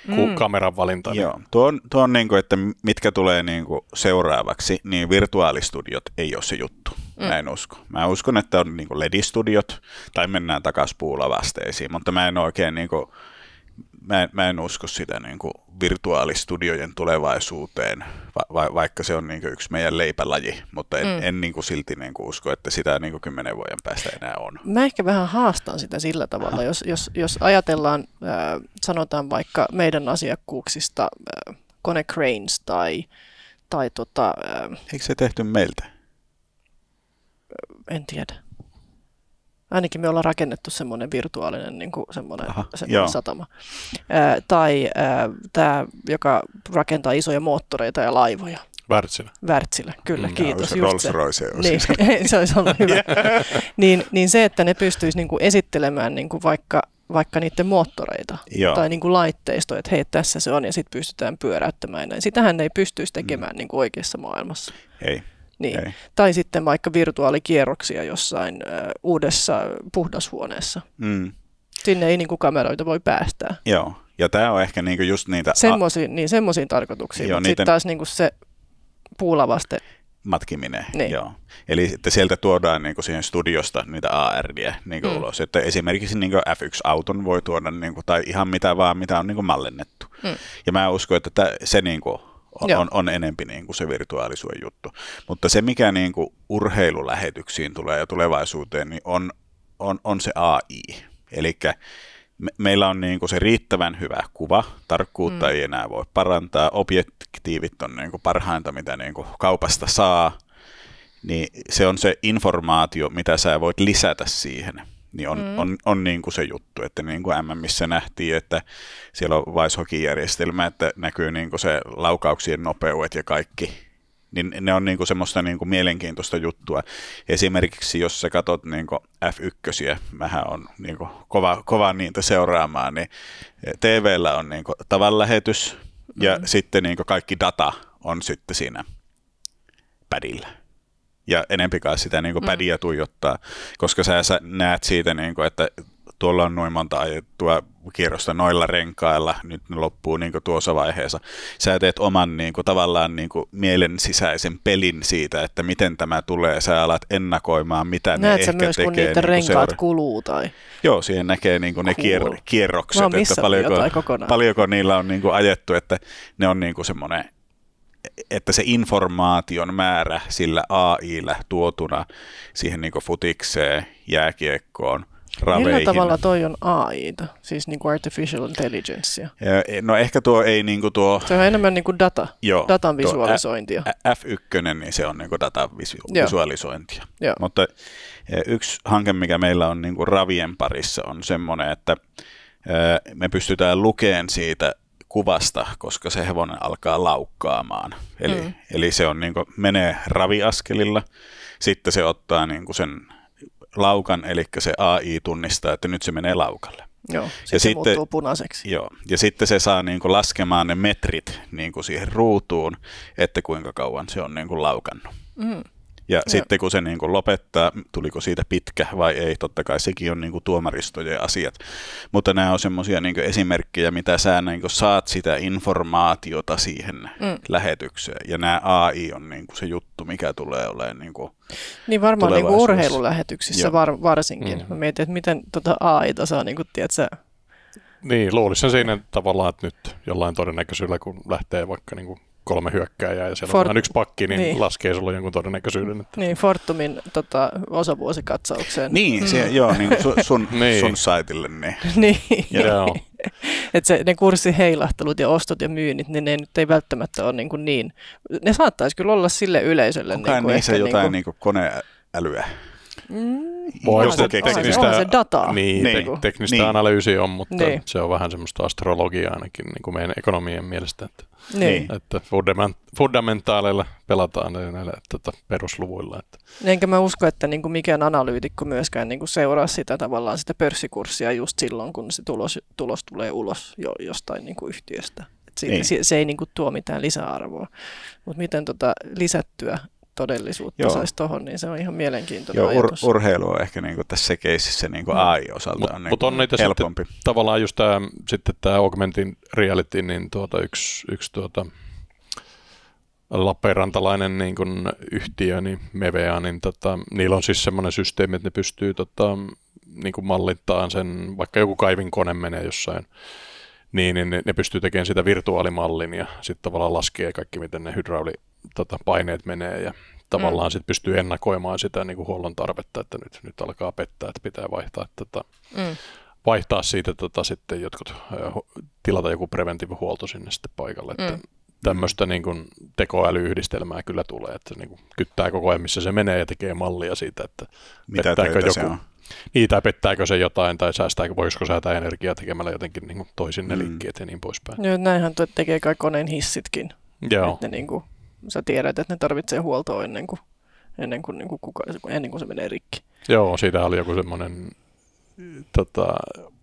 A: mm. kameran valinta. Niin- Joo,
C: tuo on, tuo on niin kuin, että mitkä tulee niin kuin seuraavaksi, niin virtuaalistudiot ei ole se juttu. Mm. Mä en usko. Mä uskon, että on niin kuin LED-studiot, tai mennään takaisin puulavasteisiin, mutta mä en oikein... Niin kuin, mä en, mä en usko sitä niin kuin virtuaalistudiojen tulevaisuuteen, va, va, vaikka se on niin kuin yksi meidän leipälaji, mutta en, mm. en niin kuin silti niin kuin usko, että sitä niin kuin kymmenen vuoden päästä enää
B: on. Mä ehkä vähän haastan sitä sillä tavalla, jos, jos, jos ajatellaan, äh, sanotaan vaikka meidän asiakkuuksista äh, Kone Cranes tai, tai tota... Äh,
C: Eikö se tehty meiltä? En tiedä.
B: Ainakin me ollaan rakennettu semmoinen virtuaalinen niin kuin semmoinen, Aha, semmoinen satama. Ää, tai tämä, joka rakentaa isoja moottoreita ja laivoja. Wärtsilä. Wärtsilä, kyllä, mm, kiitos. Se Rolls Royce niin, *laughs* se olisi ollut hyvä. *laughs* yeah. niin, niin se, että ne pystyisi niinku esittelemään niinku vaikka, vaikka niiden moottoreita Joo. tai niinku laitteistoja, että hei, tässä se on ja sitten pystytään pyöräyttämään Sitähän ne ei pystyisi tekemään mm. niinku oikeassa maailmassa.
C: Ei. Niin. Ei.
B: Tai sitten vaikka virtuaalikierroksia jossain äh, uudessa puhdashuoneessa. Mm. Sinne ei niin kuin kameroita voi päästää.
C: Joo, ja tämä on ehkä niinku just niitä... Semmoisiin,
B: a- niin, semmoisiin tarkoituksiin, joo, mutta niiden... sitten taas niinku se puulavaste
C: matkiminen. Niin. Joo. Eli että sieltä tuodaan niin kuin siihen studiosta niitä ARDia niin mm. ulos. Että esimerkiksi niin kuin F1-auton voi tuoda niin kuin, tai ihan mitä vaan, mitä on niin kuin mallennettu. Mm. Ja mä uskon, että se niin kuin, on, on, on enempi niin kuin se virtuaalisuuden juttu. Mutta se, mikä niin kuin urheilulähetyksiin tulee ja tulevaisuuteen, niin on, on, on se AI. Eli me, meillä on niin kuin se riittävän hyvä kuva, tarkkuutta mm. ei enää voi parantaa, objektiivit on niin kuin parhainta, mitä niin kuin kaupasta saa, niin se on se informaatio, mitä sä voit lisätä siihen niin on, mm. on, on niin kuin se juttu, että niin kuin MMissä nähtiin, että siellä on vaishokijärjestelmä, että näkyy niin kuin se laukauksien nopeudet ja kaikki, niin ne on niin kuin semmoista niin kuin mielenkiintoista juttua. Esimerkiksi jos sä katot niin kuin F1, mähän on niin kuin kova, kova niitä seuraamaan, niin TVllä on niin kuin lähetys ja mm. sitten niin kuin kaikki data on sitten siinä pädillä ja enempikään sitä niin kuin mm. pädiä tuijottaa, koska sä, sä näet siitä, niin kuin, että tuolla on noin monta ajettua kierrosta noilla renkailla, nyt ne loppuu niin kuin tuossa vaiheessa. Sä teet oman niin kuin, tavallaan niin kuin, mielen sisäisen pelin siitä, että miten tämä tulee. Sä alat ennakoimaan, mitä Näet ne ehkä myös, tekee. Näet niiden niin renkaat seura-
B: kuluu tai...
C: Joo, siihen näkee niin kuin, ne kier- kierrokset, no, että paljonko, paljonko niillä on niin kuin, ajettu, että ne on niin kuin, semmoinen että se informaation määrä sillä AIllä tuotuna siihen niin futikseen, jääkiekkoon, raveihin. Millä tavalla
B: toi on AIta, siis niin kuin artificial intelligencea?
C: No ehkä tuo ei niin kuin tuo... Se
B: on enemmän niin kuin data, joo, datan visualisointia.
C: F1, niin se on niin kuin datan visualisointia. Joo. Mutta yksi hanke, mikä meillä on niin kuin ravien parissa, on semmoinen, että me pystytään lukemaan siitä kuvasta, koska se hevonen alkaa laukkaamaan. Eli, mm. eli se on niin kuin, menee raviaskelilla, sitten se ottaa niin kuin sen laukan, eli se AI tunnistaa, että nyt se menee laukalle.
B: Joo, ja se sitten, muuttuu punaiseksi.
C: Joo, ja sitten se saa niin kuin laskemaan ne metrit niin kuin siihen ruutuun, että kuinka kauan se on niin kuin laukannut. Mm. Ja Joo. sitten kun se niin kuin lopettaa, tuliko siitä pitkä vai ei, totta kai sekin on niin kuin tuomaristojen asiat. Mutta nämä on semmoisia niin esimerkkejä, mitä sä niin kuin saat sitä informaatiota siihen mm. lähetykseen. Ja nämä AI on niin kuin se juttu, mikä tulee olemaan niin kuin
B: Niin varmaan niin kuin urheilulähetyksissä var, varsinkin. Mm-hmm. Mä mietin, että miten tota AIta saa, niin kuin, tiedätkö,
A: niin, luulisin siinä tavallaan, että nyt jollain todennäköisyydellä, kun lähtee vaikka niin kuin kolme hyökkääjää ja siellä Fort- on vain yksi pakki, niin, niin laskee sulla jonkun todennäköisyyden. Että...
B: Niin, Fortumin tota, osavuosikatsaukseen. Niin, se, mm. joo, niin sun, sun, *laughs* niin. sun saitille. Niin. *laughs* niin. Joo. Et se, ne kurssiheilahtelut ja ostot ja myynnit, niin ne nyt ei välttämättä ole niin, kuin niin. ne saattaisi kyllä olla sille yleisölle. Onkaan niin niissä jotain niin kuin...
A: Niin kuin koneälyä?
B: Mm, Voi se, teknistä, se dataa. Niin, niin. Te,
A: teknistä niin. analyysiä on, mutta niin. se on vähän semmoista astrologiaa ainakin niin kuin meidän ekonomien mielestä. Että niin. niin. Että fundamentaaleilla pelataan näillä tota, perusluvuilla. Että.
B: Enkä mä usko, että niinku mikään analyytikko myöskään niinku seuraa sitä tavallaan sitä pörssikurssia just silloin, kun se tulos, tulos tulee ulos jo, jostain niinku niin kuin yhtiöstä. siitä, ei. Se, se ei niinku tuo mitään lisäarvoa. Mutta miten tota lisättyä todellisuutta Joo. saisi tuohon, niin se on ihan mielenkiintoinen Joo, ajatus. ur-
A: urheilu on ehkä niin tässä keississä niin kuin mm. AI-osalta on, niin on niitä helpompi. Sitten, tavallaan just tämä, sitten tämä augmentin reality, niin tuota, yksi, yksi tuota, Lappeenrantalainen niin kuin yhtiö, niin Mevea, niin tota, niillä on siis semmoinen systeemi, että ne pystyy tota, niin kuin mallittamaan sen, vaikka joku kaivinkone menee jossain niin, niin ne, ne pystyy tekemään sitä virtuaalimallin ja sitten tavallaan laskee kaikki, miten ne hydrauli, tota, paineet menee ja tavallaan mm. sit pystyy ennakoimaan sitä niin kuin huollon tarvetta, että nyt, nyt alkaa pettää, että pitää vaihtaa, tota, mm. vaihtaa siitä tota, sitten jotkut, tilata joku preventiivihuolto sinne sitten paikalle, mm. että tämmöistä niin kuin tekoälyyhdistelmää kyllä tulee, että se niin kuin kyttää koko ajan, missä se menee ja tekee mallia siitä, että Mitä pettääkö joku, se on? Niin, pettääkö se jotain, tai säästääkö, voisiko säätää energiaa tekemällä jotenkin niin kuin toisin ne mm. liikkeet ja niin poispäin.
B: Joo, näinhän tekee kai koneen hissitkin. Joo. Että ne niin kuin sä tiedät, että ne tarvitsee huoltoa ennen kuin, ennen kuin, niin kuin, kuka, ennen kuin se menee rikki.
A: Joo, siitä oli joku semmoinen tota,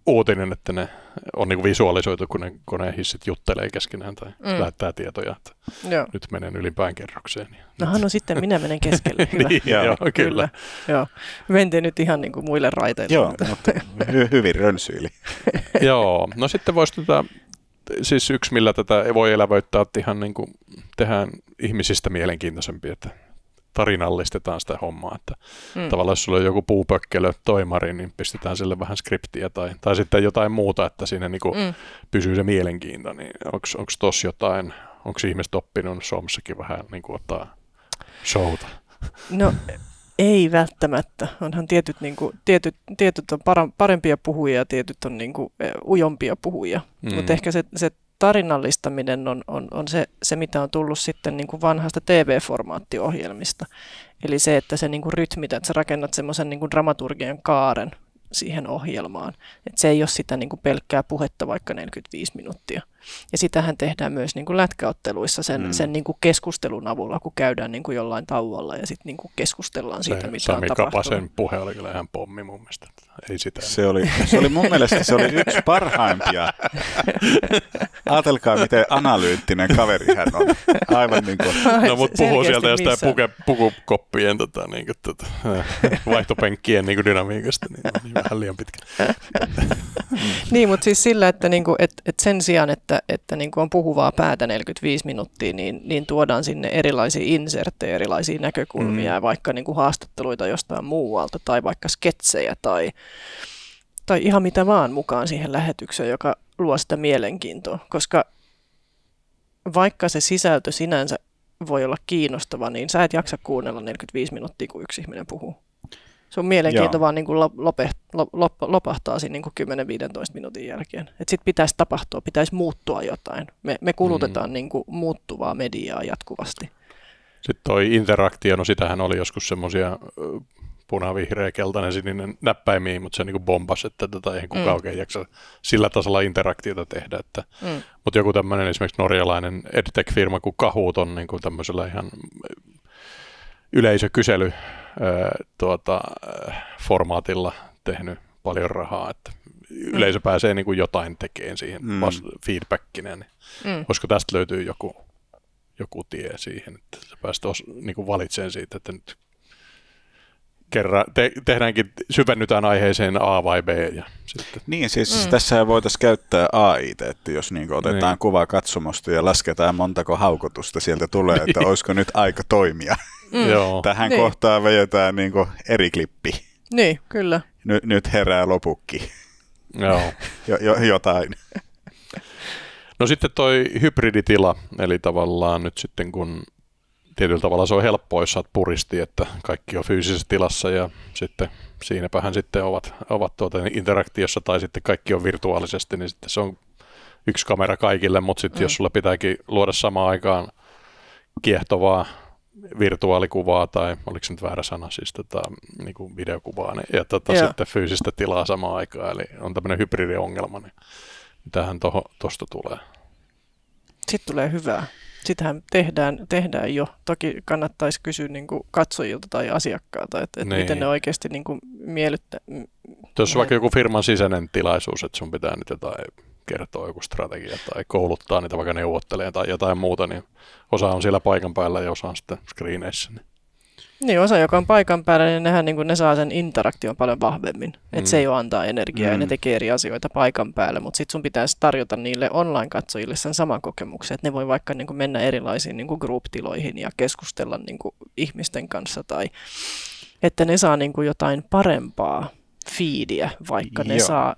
A: uutinen, että ne on niin visualisoitu, kun ne konehissit juttelee keskenään tai mm. lähettää tietoja, että joo. nyt menen ylimpään kerrokseen.
B: No, no sitten minä menen keskelle. *laughs* Niin, Hyvä. niin, joo, joo, kyllä. kyllä. Joo. Menti nyt ihan niin kuin muille raiteille. Joo, mutta
A: hy- hyvin rönsyili. *laughs* joo, no sitten voisi tota, siis yksi, millä tätä voi elävöittää, että ihan niin kuin tehdään ihmisistä mielenkiintoisempi, että tarinallistetaan sitä hommaa, että mm. tavallaan jos sulla on joku puupökkelö toimari, niin pistetään sille vähän skriptiä tai, tai sitten jotain muuta, että siinä niin kuin mm. pysyy se mielenkiinto, niin onko tossa jotain, onko ihmiset oppinut Suomessakin vähän niin kuin ottaa showta?
B: No ei välttämättä. Onhan tietyt, niin kuin, tietyt, tietyt on parempia puhujia ja tietyt on niin kuin, e, ujompia puhujia. Mm. Mutta ehkä se, se tarinallistaminen on, on, on se, se, mitä on tullut sitten niin kuin vanhasta TV-formaattiohjelmista. Eli se, että se niin kuin että sä rakennat semmoisen niin dramaturgian kaaren siihen ohjelmaan. että se ei ole sitä niin kuin pelkkää puhetta vaikka 45 minuuttia. Ja sitähän tehdään myös niin kuin lätkäotteluissa sen, mm. sen niin kuin keskustelun avulla, kun käydään niin kuin jollain tauolla ja sitten niin keskustellaan siitä, se, mitä Sami on tapahtunut. Kapasen
A: puhe oli kyllä ihan pommi mun mielestä. Ei sitä. Se oli, se oli mun mielestä se oli yksi parhaimpia. Ajatelkaa, miten analyyttinen kaveri hän on. Aivan niin kuin. No, no mutta puhuu sieltä jostain puke, pukukoppien tota, niin kuin, tota, vaihtopenkkien niin kuin dynamiikasta, niin, niin vähän liian pitkä.
B: niin, mutta siis sillä, että, niin kuin, et, et sen sijaan, että että, niin kuin on puhuvaa päätä 45 minuuttia, niin, niin tuodaan sinne erilaisia inserttejä, erilaisia näkökulmia, mm. vaikka niin kuin haastatteluita jostain muualta tai vaikka sketsejä tai, tai ihan mitä vaan mukaan siihen lähetykseen, joka luo sitä mielenkiintoa, koska vaikka se sisältö sinänsä voi olla kiinnostava, niin sä et jaksa kuunnella 45 minuuttia, kun yksi ihminen puhuu on mielenkiinto Joo. vaan niin kuin lope, lop, lop, lopahtaa siinä niin 10-15 minuutin jälkeen. Että sitten pitäisi tapahtua, pitäisi muuttua jotain. Me, me kulutetaan mm. niin kuin muuttuvaa mediaa jatkuvasti.
A: Sitten toi interaktio, no sitähän oli joskus semmoisia punavihreä, keltainen, sininen näppäimiä, mutta se niin bombas, että tätä ei kukaan mm. oikein jaksa sillä tasolla interaktiota tehdä. Että, mm. Mutta joku tämmöinen esimerkiksi norjalainen edtech-firma kuin Kahoot on niin kuin tämmöisellä ihan yleisökysely tuota, formaatilla tehnyt paljon rahaa, että yleisö mm. pääsee niin kuin jotain tekemään siihen mm. feedbackinä, niin mm. olisiko tästä löytyy joku, joku tie siihen, että sä pääset os, niin kuin valitsemaan siitä, että nyt kerran te, tehdäänkin, syvennytään aiheeseen A vai B. Ja sitten. Niin, siis mm. tässä voitaisiin käyttää AIT, että jos niin
C: otetaan niin. kuva katsomosta ja lasketaan montako haukotusta sieltä tulee, niin. että *laughs* olisiko nyt aika toimia.
B: Mm. Tähän niin.
C: kohtaan vejetään niin eri klippi.
B: Niin, kyllä.
C: N-
A: nyt herää lopukki. Joo.
C: jo, jo, jotain.
A: No sitten toi hybriditila, eli tavallaan nyt sitten kun tietyllä tavalla se on helppoa, jos olet puristi, että kaikki on fyysisessä tilassa ja sitten siinäpähän sitten ovat, ovat tuota interaktiossa tai sitten kaikki on virtuaalisesti, niin sitten se on yksi kamera kaikille, mutta sitten mm. jos sulla pitääkin luoda samaan aikaan kiehtovaa virtuaalikuvaa tai oliko se nyt väärä sana, siis tota, niin kuin videokuvaa niin, ja tota, yeah. sitten fyysistä tilaa samaan aikaan, eli on tämmöinen hybridiongelma, niin tähän tuosta tulee.
B: Sitten tulee hyvää sitähän tehdään, tehdään jo. Toki kannattaisi kysyä niin kuin katsojilta tai asiakkaalta, että, että niin. miten ne oikeasti niin kuin miellyttää. Jos vaikka
A: joku firman sisäinen tilaisuus, että sun pitää nyt jotain kertoa joku strategia tai kouluttaa niitä vaikka neuvottelee tai jotain muuta, niin osa on siellä paikan päällä ja osa on sitten screeneissä. Niin.
B: Niin, osa, joka on paikan päällä, niin nehän niin ne saa sen interaktion paljon vahvemmin. Mm. Että se ei ole antaa energiaa mm. ja ne mm. tekee eri asioita paikan päällä, mutta sitten sun pitäisi tarjota niille online-katsojille sen saman kokemuksen, että ne voi vaikka niin mennä erilaisiin niin group ja keskustella niin ihmisten kanssa tai että ne saa niin jotain parempaa fiidiä, vaikka ne saa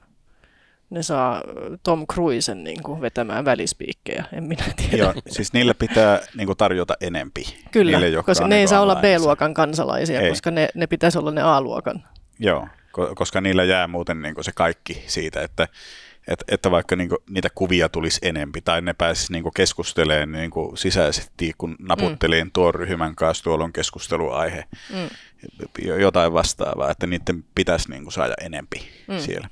B: ne saa Tom Cruisen niin kuin vetämään välispiikkejä, en minä tiedä. Joo,
C: siis niille pitää niin kuin tarjota enempi. Kyllä, niille, koska ne ei niinku saa olla B-luokan
B: kansalaisia, ei. koska ne, ne pitäisi olla ne A-luokan.
C: Joo, koska niillä jää muuten niin kuin se kaikki siitä, että, että, että vaikka niin kuin niitä kuvia tulisi enempi tai ne pääsisi niin kuin keskustelemaan niin kuin sisäisesti, kun naputtelin mm. tuon ryhmän kanssa, tuolla on keskusteluaihe, mm. jotain vastaavaa, että niiden pitäisi niin kuin saada
A: enempi
B: mm. siellä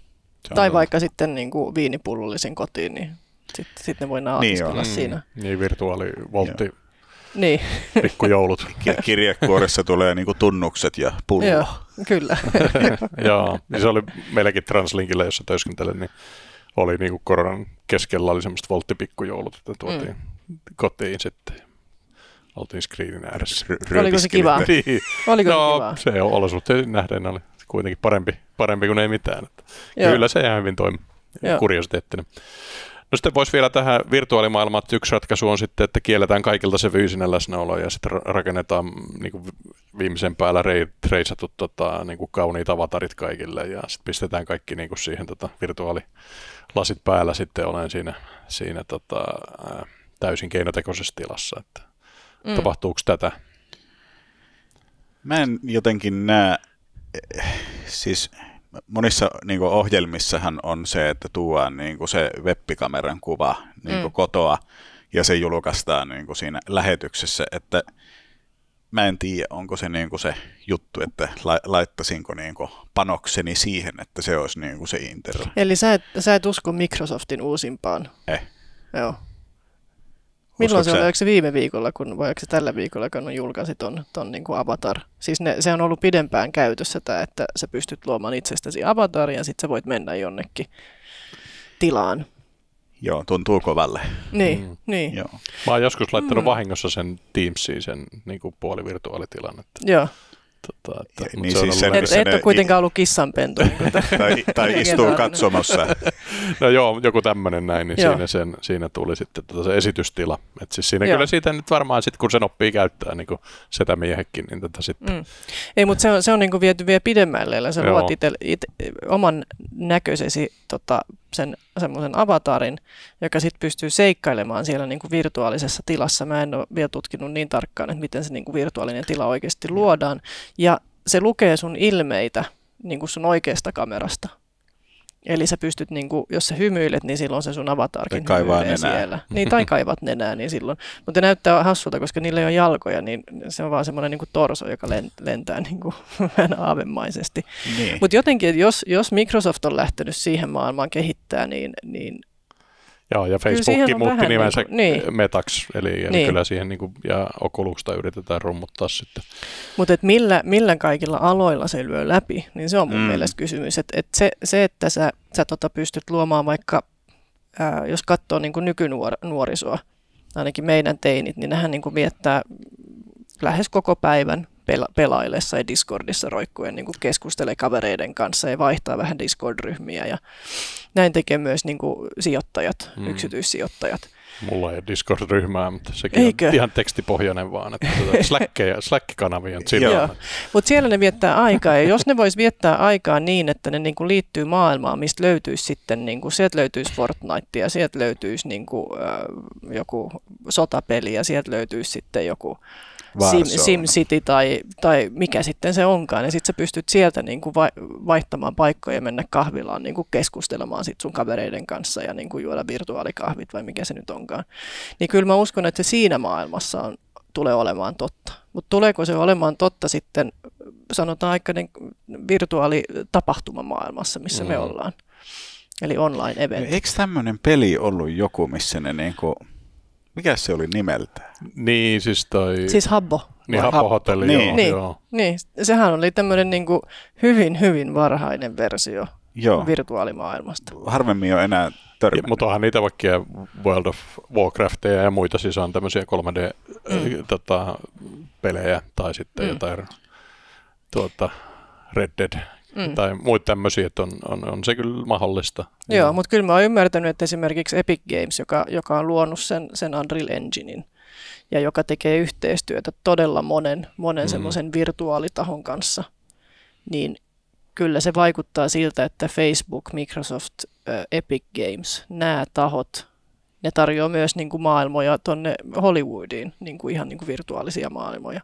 B: tai vaikka sitten niin kuin viinipullollisin kotiin, niin sitten sit ne voi naatistella niin siinä.
A: Mm. niin, virtuaalivoltti. Joo. Niin. *laughs* Pikkujoulut. Kir- kirjekuoressa tulee niinku tunnukset ja pullo.
B: Joo, kyllä. *laughs* Joo, niin se
A: oli meilläkin Translinkillä, jossa työskentelin, niin oli niinku koronan keskellä oli semmoista volttipikkujoulut, että tuotiin mm. kotiin sitten. Oltiin screenin ääressä. R- Oliko se kiva? Niin. Oliko no, se kiva? se olosuhteen nähden oli kuitenkin parempi parempi kuin ei mitään. Että Kyllä se ihan hyvin toimi kuriositeettina. No sitten voisi vielä tähän virtuaalimaailmaan, että yksi ratkaisu on sitten, että kielletään kaikilta se fyysinen läsnäolo ja sitten rakennetaan niin kuin viimeisen päällä reisatut tota, niin kuin kauniit avatarit kaikille ja sitten pistetään kaikki niin kuin siihen tota, virtuaalilasit päällä sitten olen siinä, siinä tota, täysin keinotekoisessa tilassa. Että mm. Tapahtuuko tätä? Mä en jotenkin näe, siis
C: monissa niin kuin ohjelmissahan on se, että tuodaan niin kuin se webbikameran kuva niin kuin mm. kotoa ja se julkaistaan niin kuin siinä lähetyksessä, että mä en tiedä, onko se niin kuin se juttu, että la- laittaisinko niin kuin panokseni siihen, että se olisi niin kuin se Inter.
B: Eli sä et, sä et usko Microsoftin uusimpaan? Ei. Joo. Milloin se oli? Oliko se viime viikolla, kun, vai se tällä viikolla, kun julkaisi ton, ton niin kuin avatar? Siis ne, se on ollut pidempään käytössä tämä, että sä pystyt luomaan itsestäsi avatarin ja sitten sä voit mennä jonnekin tilaan.
A: Joo, tuntuu kovalle.
B: Niin, mm. niin. Joo.
A: Mä oon joskus laittanut mm. vahingossa sen Teamsiin sen niin kuin puolivirtuaalitilan.
B: Että... Joo. Tota,
A: että, ja, niin se siis sen, et, et ole kuitenkaan ollut kissanpentu. *laughs* tai, tai istuu katsomassa. no joo, joku tämmöinen näin, niin siinä, sen, siinä tuli sitten tota se esitystila. Et siis siinä joo. kyllä siitä nyt varmaan sitten, kun sen oppii käyttää niin kuin setä miehekin, niin tätä tota sitten.
B: Mm. Ei, mutta se on, se on niin kuin viety vielä pidemmälle, eli sä luot itse, it, oman näköisesi tota, sen semmoisen avatarin, joka sitten pystyy seikkailemaan siellä niin kuin virtuaalisessa tilassa. Mä en ole vielä tutkinut niin tarkkaan, että miten se niin kuin virtuaalinen tila oikeasti luodaan. Ja se lukee sun ilmeitä niin kuin sun oikeasta kamerasta. Eli sä pystyt, niin kuin, jos sä hymyilet, niin silloin se sun avatarkin tai kaivaa nenää. siellä. Niin, tai kaivat nenää, niin silloin. Mutta näyttää hassulta, koska niillä ei ole jalkoja, niin se on vaan semmoinen niin torso, joka lentää niin kuin, *laughs* vähän aavemaisesti. Niin. Mutta jotenkin, että jos, jos Microsoft on lähtenyt siihen maailmaan kehittää, niin, niin
A: Joo, ja Facebookki muutti nimensä niinku- niin kuin, metaksi, eli, eli niin. kyllä siihen niin kuin, ja Oculusta yritetään rummuttaa
B: sitten. Mutta et millä, millä kaikilla aloilla se lyö läpi, niin se on mun mm. mielestä kysymys. Et, et se, se, että sä, sä tota pystyt luomaan vaikka, ää, jos katsoo niin nykynuorisoa, ainakin meidän teinit, niin nehän niin kuin viettää lähes koko päivän pela- pelaillessa ja Discordissa roikkuen niin keskustele keskustelee kavereiden kanssa ja vaihtaa vähän Discord-ryhmiä. Ja näin tekee myös niin kuin sijoittajat, mm. yksityissijoittajat.
A: Mulla ei ole Discord-ryhmää, mutta sekin Eikö? on ihan tekstipohjainen vaan, että tuota *laughs* Slack-kanavia Slack on sillä.
B: Mutta siellä ne viettää aikaa, ja jos ne vois viettää aikaa niin, että ne niinku liittyy maailmaan, mistä löytyisi sitten, niinku, sieltä löytyisi Fortnite, ja sieltä löytyisi niinku, äh, joku sotapeli, ja sieltä löytyisi sitten joku Sim, Sim City tai, tai mikä sitten se onkaan. Ja sitten sä pystyt sieltä niin kuin vaihtamaan paikkoja ja mennä kahvilaan niin kuin keskustelemaan sit sun kavereiden kanssa ja niin kuin juoda virtuaalikahvit vai mikä se nyt onkaan. Niin kyllä mä uskon, että se siinä maailmassa on, tulee olemaan totta. Mutta tuleeko se olemaan totta sitten, sanotaan aika niin virtuaalitapahtumamaailmassa, missä mm. me ollaan? Eli online event. Eikö
C: tämmöinen peli ollut joku, missä ne niinku mikä se oli nimeltä? Niin, siis toi... Siis Habbo. Niin, Habbo-hotelli, niin. Joo, niin, joo.
B: Niin, sehän oli tämmöinen niin kuin hyvin, hyvin varhainen versio joo. virtuaalimaailmasta.
A: Harvemmin on enää törmännyt. mutta onhan niitä vaikka World of Warcraftia ja muita, siis on tämmöisiä 3D-pelejä äh, mm. tota, pelejä, tai sitten mm. jotain tuota, Red Dead mm. tai muita tämmöisiä, että on, on, on se kyllä mahdollista.
B: Joo, ja... mutta kyllä mä oon ymmärtänyt, että esimerkiksi Epic Games, joka, joka on luonut sen, sen Unreal Enginein, ja joka tekee yhteistyötä todella monen, monen mm. semmoisen virtuaalitahon kanssa, niin kyllä se vaikuttaa siltä, että Facebook, Microsoft, Epic Games, nämä tahot, ne tarjoaa myös niin kuin maailmoja tuonne Hollywoodiin, niin kuin ihan niin kuin virtuaalisia maailmoja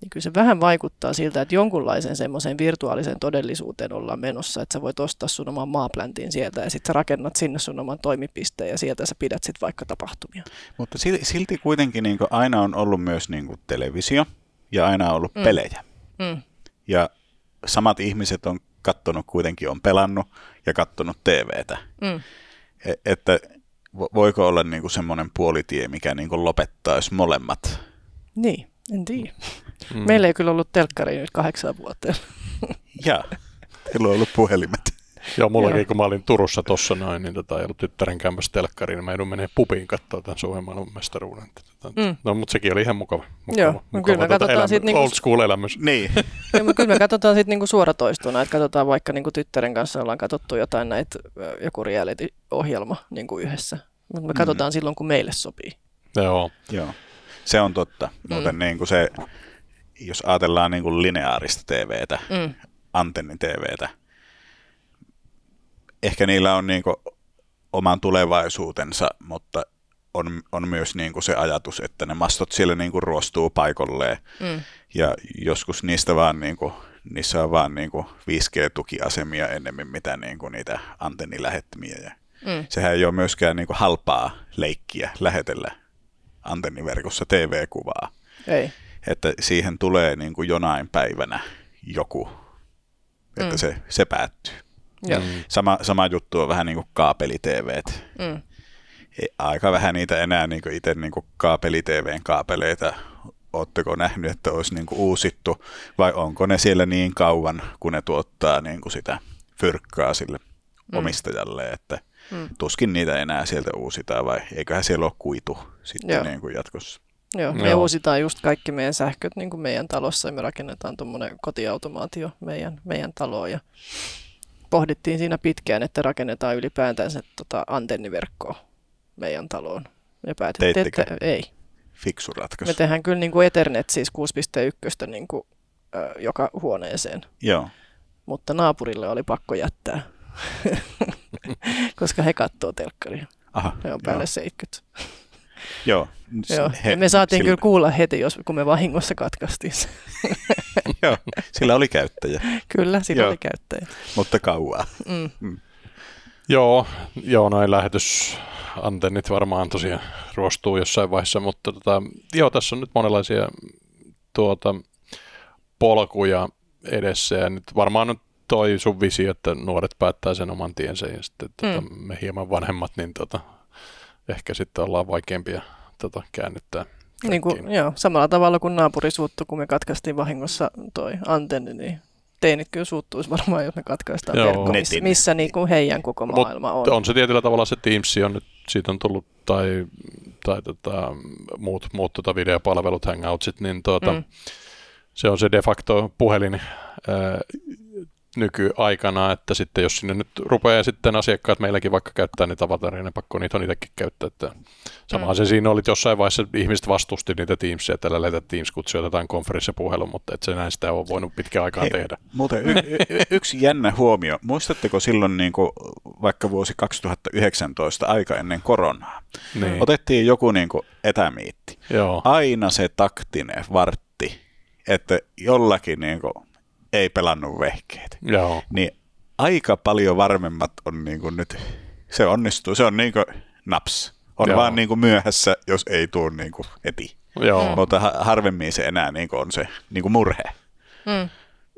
B: niin kyllä se vähän vaikuttaa siltä, että jonkunlaisen semmoiseen virtuaaliseen todellisuuteen ollaan menossa, että sä voit ostaa sun oman maapläntin sieltä ja sitten sä rakennat sinne sun oman toimipisteen ja sieltä sä pidät sitten vaikka tapahtumia.
C: Mutta silti kuitenkin niin aina on ollut myös niin televisio ja aina on ollut mm. pelejä. Mm. Ja samat ihmiset on kattonut kuitenkin, on pelannut ja kattonut TVtä. Mm. E- että voiko olla niin semmoinen puolitie, mikä niin kuin lopettaisi molemmat?
B: Niin, en tiedä. *laughs* Mm. Meillä ei kyllä ollut telkkari nyt kahdeksan vuoteen. *laughs*
A: Jaa. Teillä on ollut puhelimet. Joo, mullakin Joo. kun mä olin Turussa tuossa noin, niin tota, ei ollut tyttären kämpässä telkkari, niin mä edun menee pubiin katsoa tämän Suomen maailman mestaruuden. Tota, mm. No, mutta sekin oli ihan mukava.
B: mukava Joo, mukava no kyllä me tota, katsotaan elämä, niinku... Old school elämys. Niin. *laughs* ja, mutta kyllä me katsotaan sitten niinku suoratoistuna, että katsotaan vaikka niinku tyttären kanssa ollaan katsottu jotain näitä, joku reality-ohjelma niinku yhdessä. Mutta me mm. katsotaan mm. silloin, kun meille sopii.
C: Joo. Joo. Se on totta. Mm. Muuten niin kuin se, jos ajatellaan niin kuin lineaarista TVtä, mm. antennin TVtä, ehkä niillä on niin kuin oman tulevaisuutensa, mutta on, on myös niin kuin se ajatus, että ne mastot siellä niin kuin ruostuu paikolleen. Mm. Ja joskus niistä vaan niin kuin, niissä on vaan niin kuin 5G-tukiasemia enemmän mitä niin kuin niitä antennilähettimiä. Ja mm. Sehän ei ole myöskään niin kuin halpaa leikkiä lähetellä antenniverkossa TV-kuvaa. Ei että siihen tulee niin kuin jonain päivänä joku, että mm. se, se päättyy. Joo. Mm. Sama, sama juttu on vähän niin kuin kaapelitv mm. E, aika vähän niitä enää niin kuin itse niin kuin kaapelitvn kaapeleita Oletteko nähnyt, että olisi niin kuin uusittu, vai onko ne siellä niin kauan, kun ne tuottaa niin kuin sitä fyrkkaa sille mm. omistajalle, että mm. tuskin niitä enää sieltä uusitaan, vai eiköhän siellä ole kuitu sitten niin kuin jatkossa.
B: Joo, me Joo. uusitaan just kaikki meidän sähköt niin kuin meidän talossa ja me rakennetaan tuommoinen kotiautomaatio meidän, meidän taloon. Ja pohdittiin siinä pitkään, että rakennetaan se tota antenniverkkoa meidän taloon. Ja päätettiin, Teittekö? että ei.
C: Fiksu ratkaisu. Me tehdään
B: kyllä niin kuin Ethernet siis 6.1 niin kuin, ö, joka huoneeseen. Joo. Mutta naapurille oli pakko jättää, *laughs* koska he katsoo telkkaria. Aha, he on päälle joo. 70. Joo. Joo. He, me saatiin sillä... kyllä kuulla heti, jos, kun me vahingossa katkaistiin *laughs*
A: Joo, sillä oli käyttäjä. Kyllä, sillä Joo. oli käyttäjä. Mutta kauaa. Mm. Mm. Joo, joo, noin lähetysantennit varmaan tosiaan ruostuu jossain vaiheessa, mutta tota, joo, tässä on nyt monenlaisia tuota, polkuja edessä ja nyt varmaan nyt toi sun visi, että nuoret päättää sen oman tiensä ja sitten tota, mm. tota, me hieman vanhemmat, niin tota, ehkä sitten ollaan vaikeampia tota, käännyttää.
B: Niin kuin, joo, samalla tavalla kuin naapuri suuttu, kun me katkaistiin vahingossa toi antenni, niin teinit kyllä suuttuisi varmaan, jos me katkaistaan joo, verkko, missä, missä niin kuin heidän koko maailma Mut on. on
A: se tietyllä tavalla se Teams on nyt, siitä on tullut, tai, tai tota, muut, muut tota videopalvelut, hangoutsit, niin tuota, mm. se on se de facto puhelin, nykyaikana, että sitten jos sinne nyt rupeaa sitten asiakkaat meilläkin vaikka käyttää niitä avataria, niin pakko niitä on itsekin käyttää. Että samahan mm. se siinä oli, että jossain vaiheessa ihmiset vastusti niitä Teamsia, että älä lähetä Teams-kutsuja tai konferenssipuhelun, mutta et se näin sitä on voinut pitkään aikaan Hei, tehdä. Muuten
C: y- y- yksi jännä huomio. Muistatteko silloin niin kuin vaikka vuosi 2019 aika ennen koronaa? Niin. Otettiin joku niin kuin etämiitti. Joo. Aina se taktinen vartti, että jollakin niin kuin ei pelannut vehkeet. Joo. Niin aika paljon varmemmat on niin kuin nyt, se onnistuu, se on niin kuin naps. On Joo. vaan niin kuin myöhässä, jos ei tuu niin kuin heti. Joo. Mutta harvemmin se enää niin kuin on se
A: niin kuin murhe. Mm.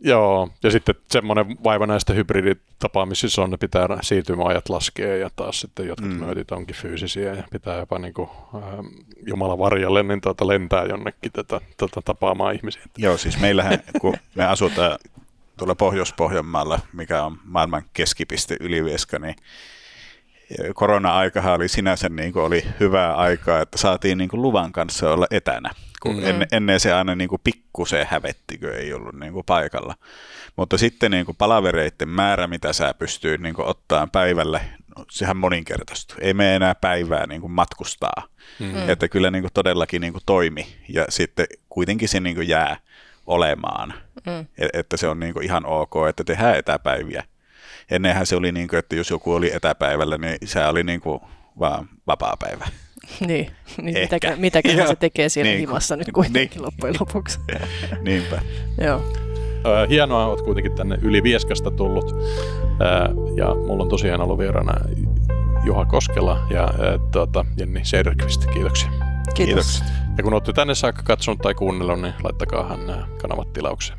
A: Joo, ja sitten semmoinen vaiva näistä hybriditapaamisissa on, että pitää siirtymäajat laskea ja taas sitten jotkut mm. myötit onkin fyysisiä ja pitää jopa niin kuin, ähm, Jumala varjalle niin tuota lentää jonnekin tätä, tätä tapaamaan ihmisiä.
C: Joo, siis meillähän, kun me asutaan tuolla Pohjois-Pohjanmaalla, mikä on maailman keskipiste Ylivieska, niin korona-aikahan oli sinänsä niin kuin oli hyvää aikaa, että saatiin niin kuin luvan kanssa olla etänä kun mm. en, ennen se aina niin pikkusen hävetti, kun ei ollut niin kuin paikalla. Mutta sitten niin kuin palavereiden määrä, mitä sä pystyy niin ottaa päivälle, no, sehän moninkertaistuu. Ei me enää päivää niin kuin matkustaa. Mm. mm. Että kyllä niin kuin todellakin niin kuin toimi ja sitten kuitenkin se niin kuin jää olemaan. Mm. E, että se on niin kuin ihan ok, että tehdään etäpäiviä. Ennenhän se oli niin kuin, että jos joku oli etäpäivällä, niin se oli niin kuin vaan vapaa päivä.
B: *laughs* Niin, niin mitäkään, mitäkään se tekee siellä niin, himassa nyt kuitenkin niin. loppujen lopuksi. *laughs* Niinpä. Joo.
A: Hienoa, olet kuitenkin tänne yli Vieskasta tullut. Ja mulla on tosiaan ollut vieraana Juha Koskela ja tuota, Jenni Sederqvist. Kiitoksia. Kiitos. Kiitoksia. Ja kun olette tänne saakka katsonut tai kuunnellut, niin laittakaahan nämä kanavat tilaukseen.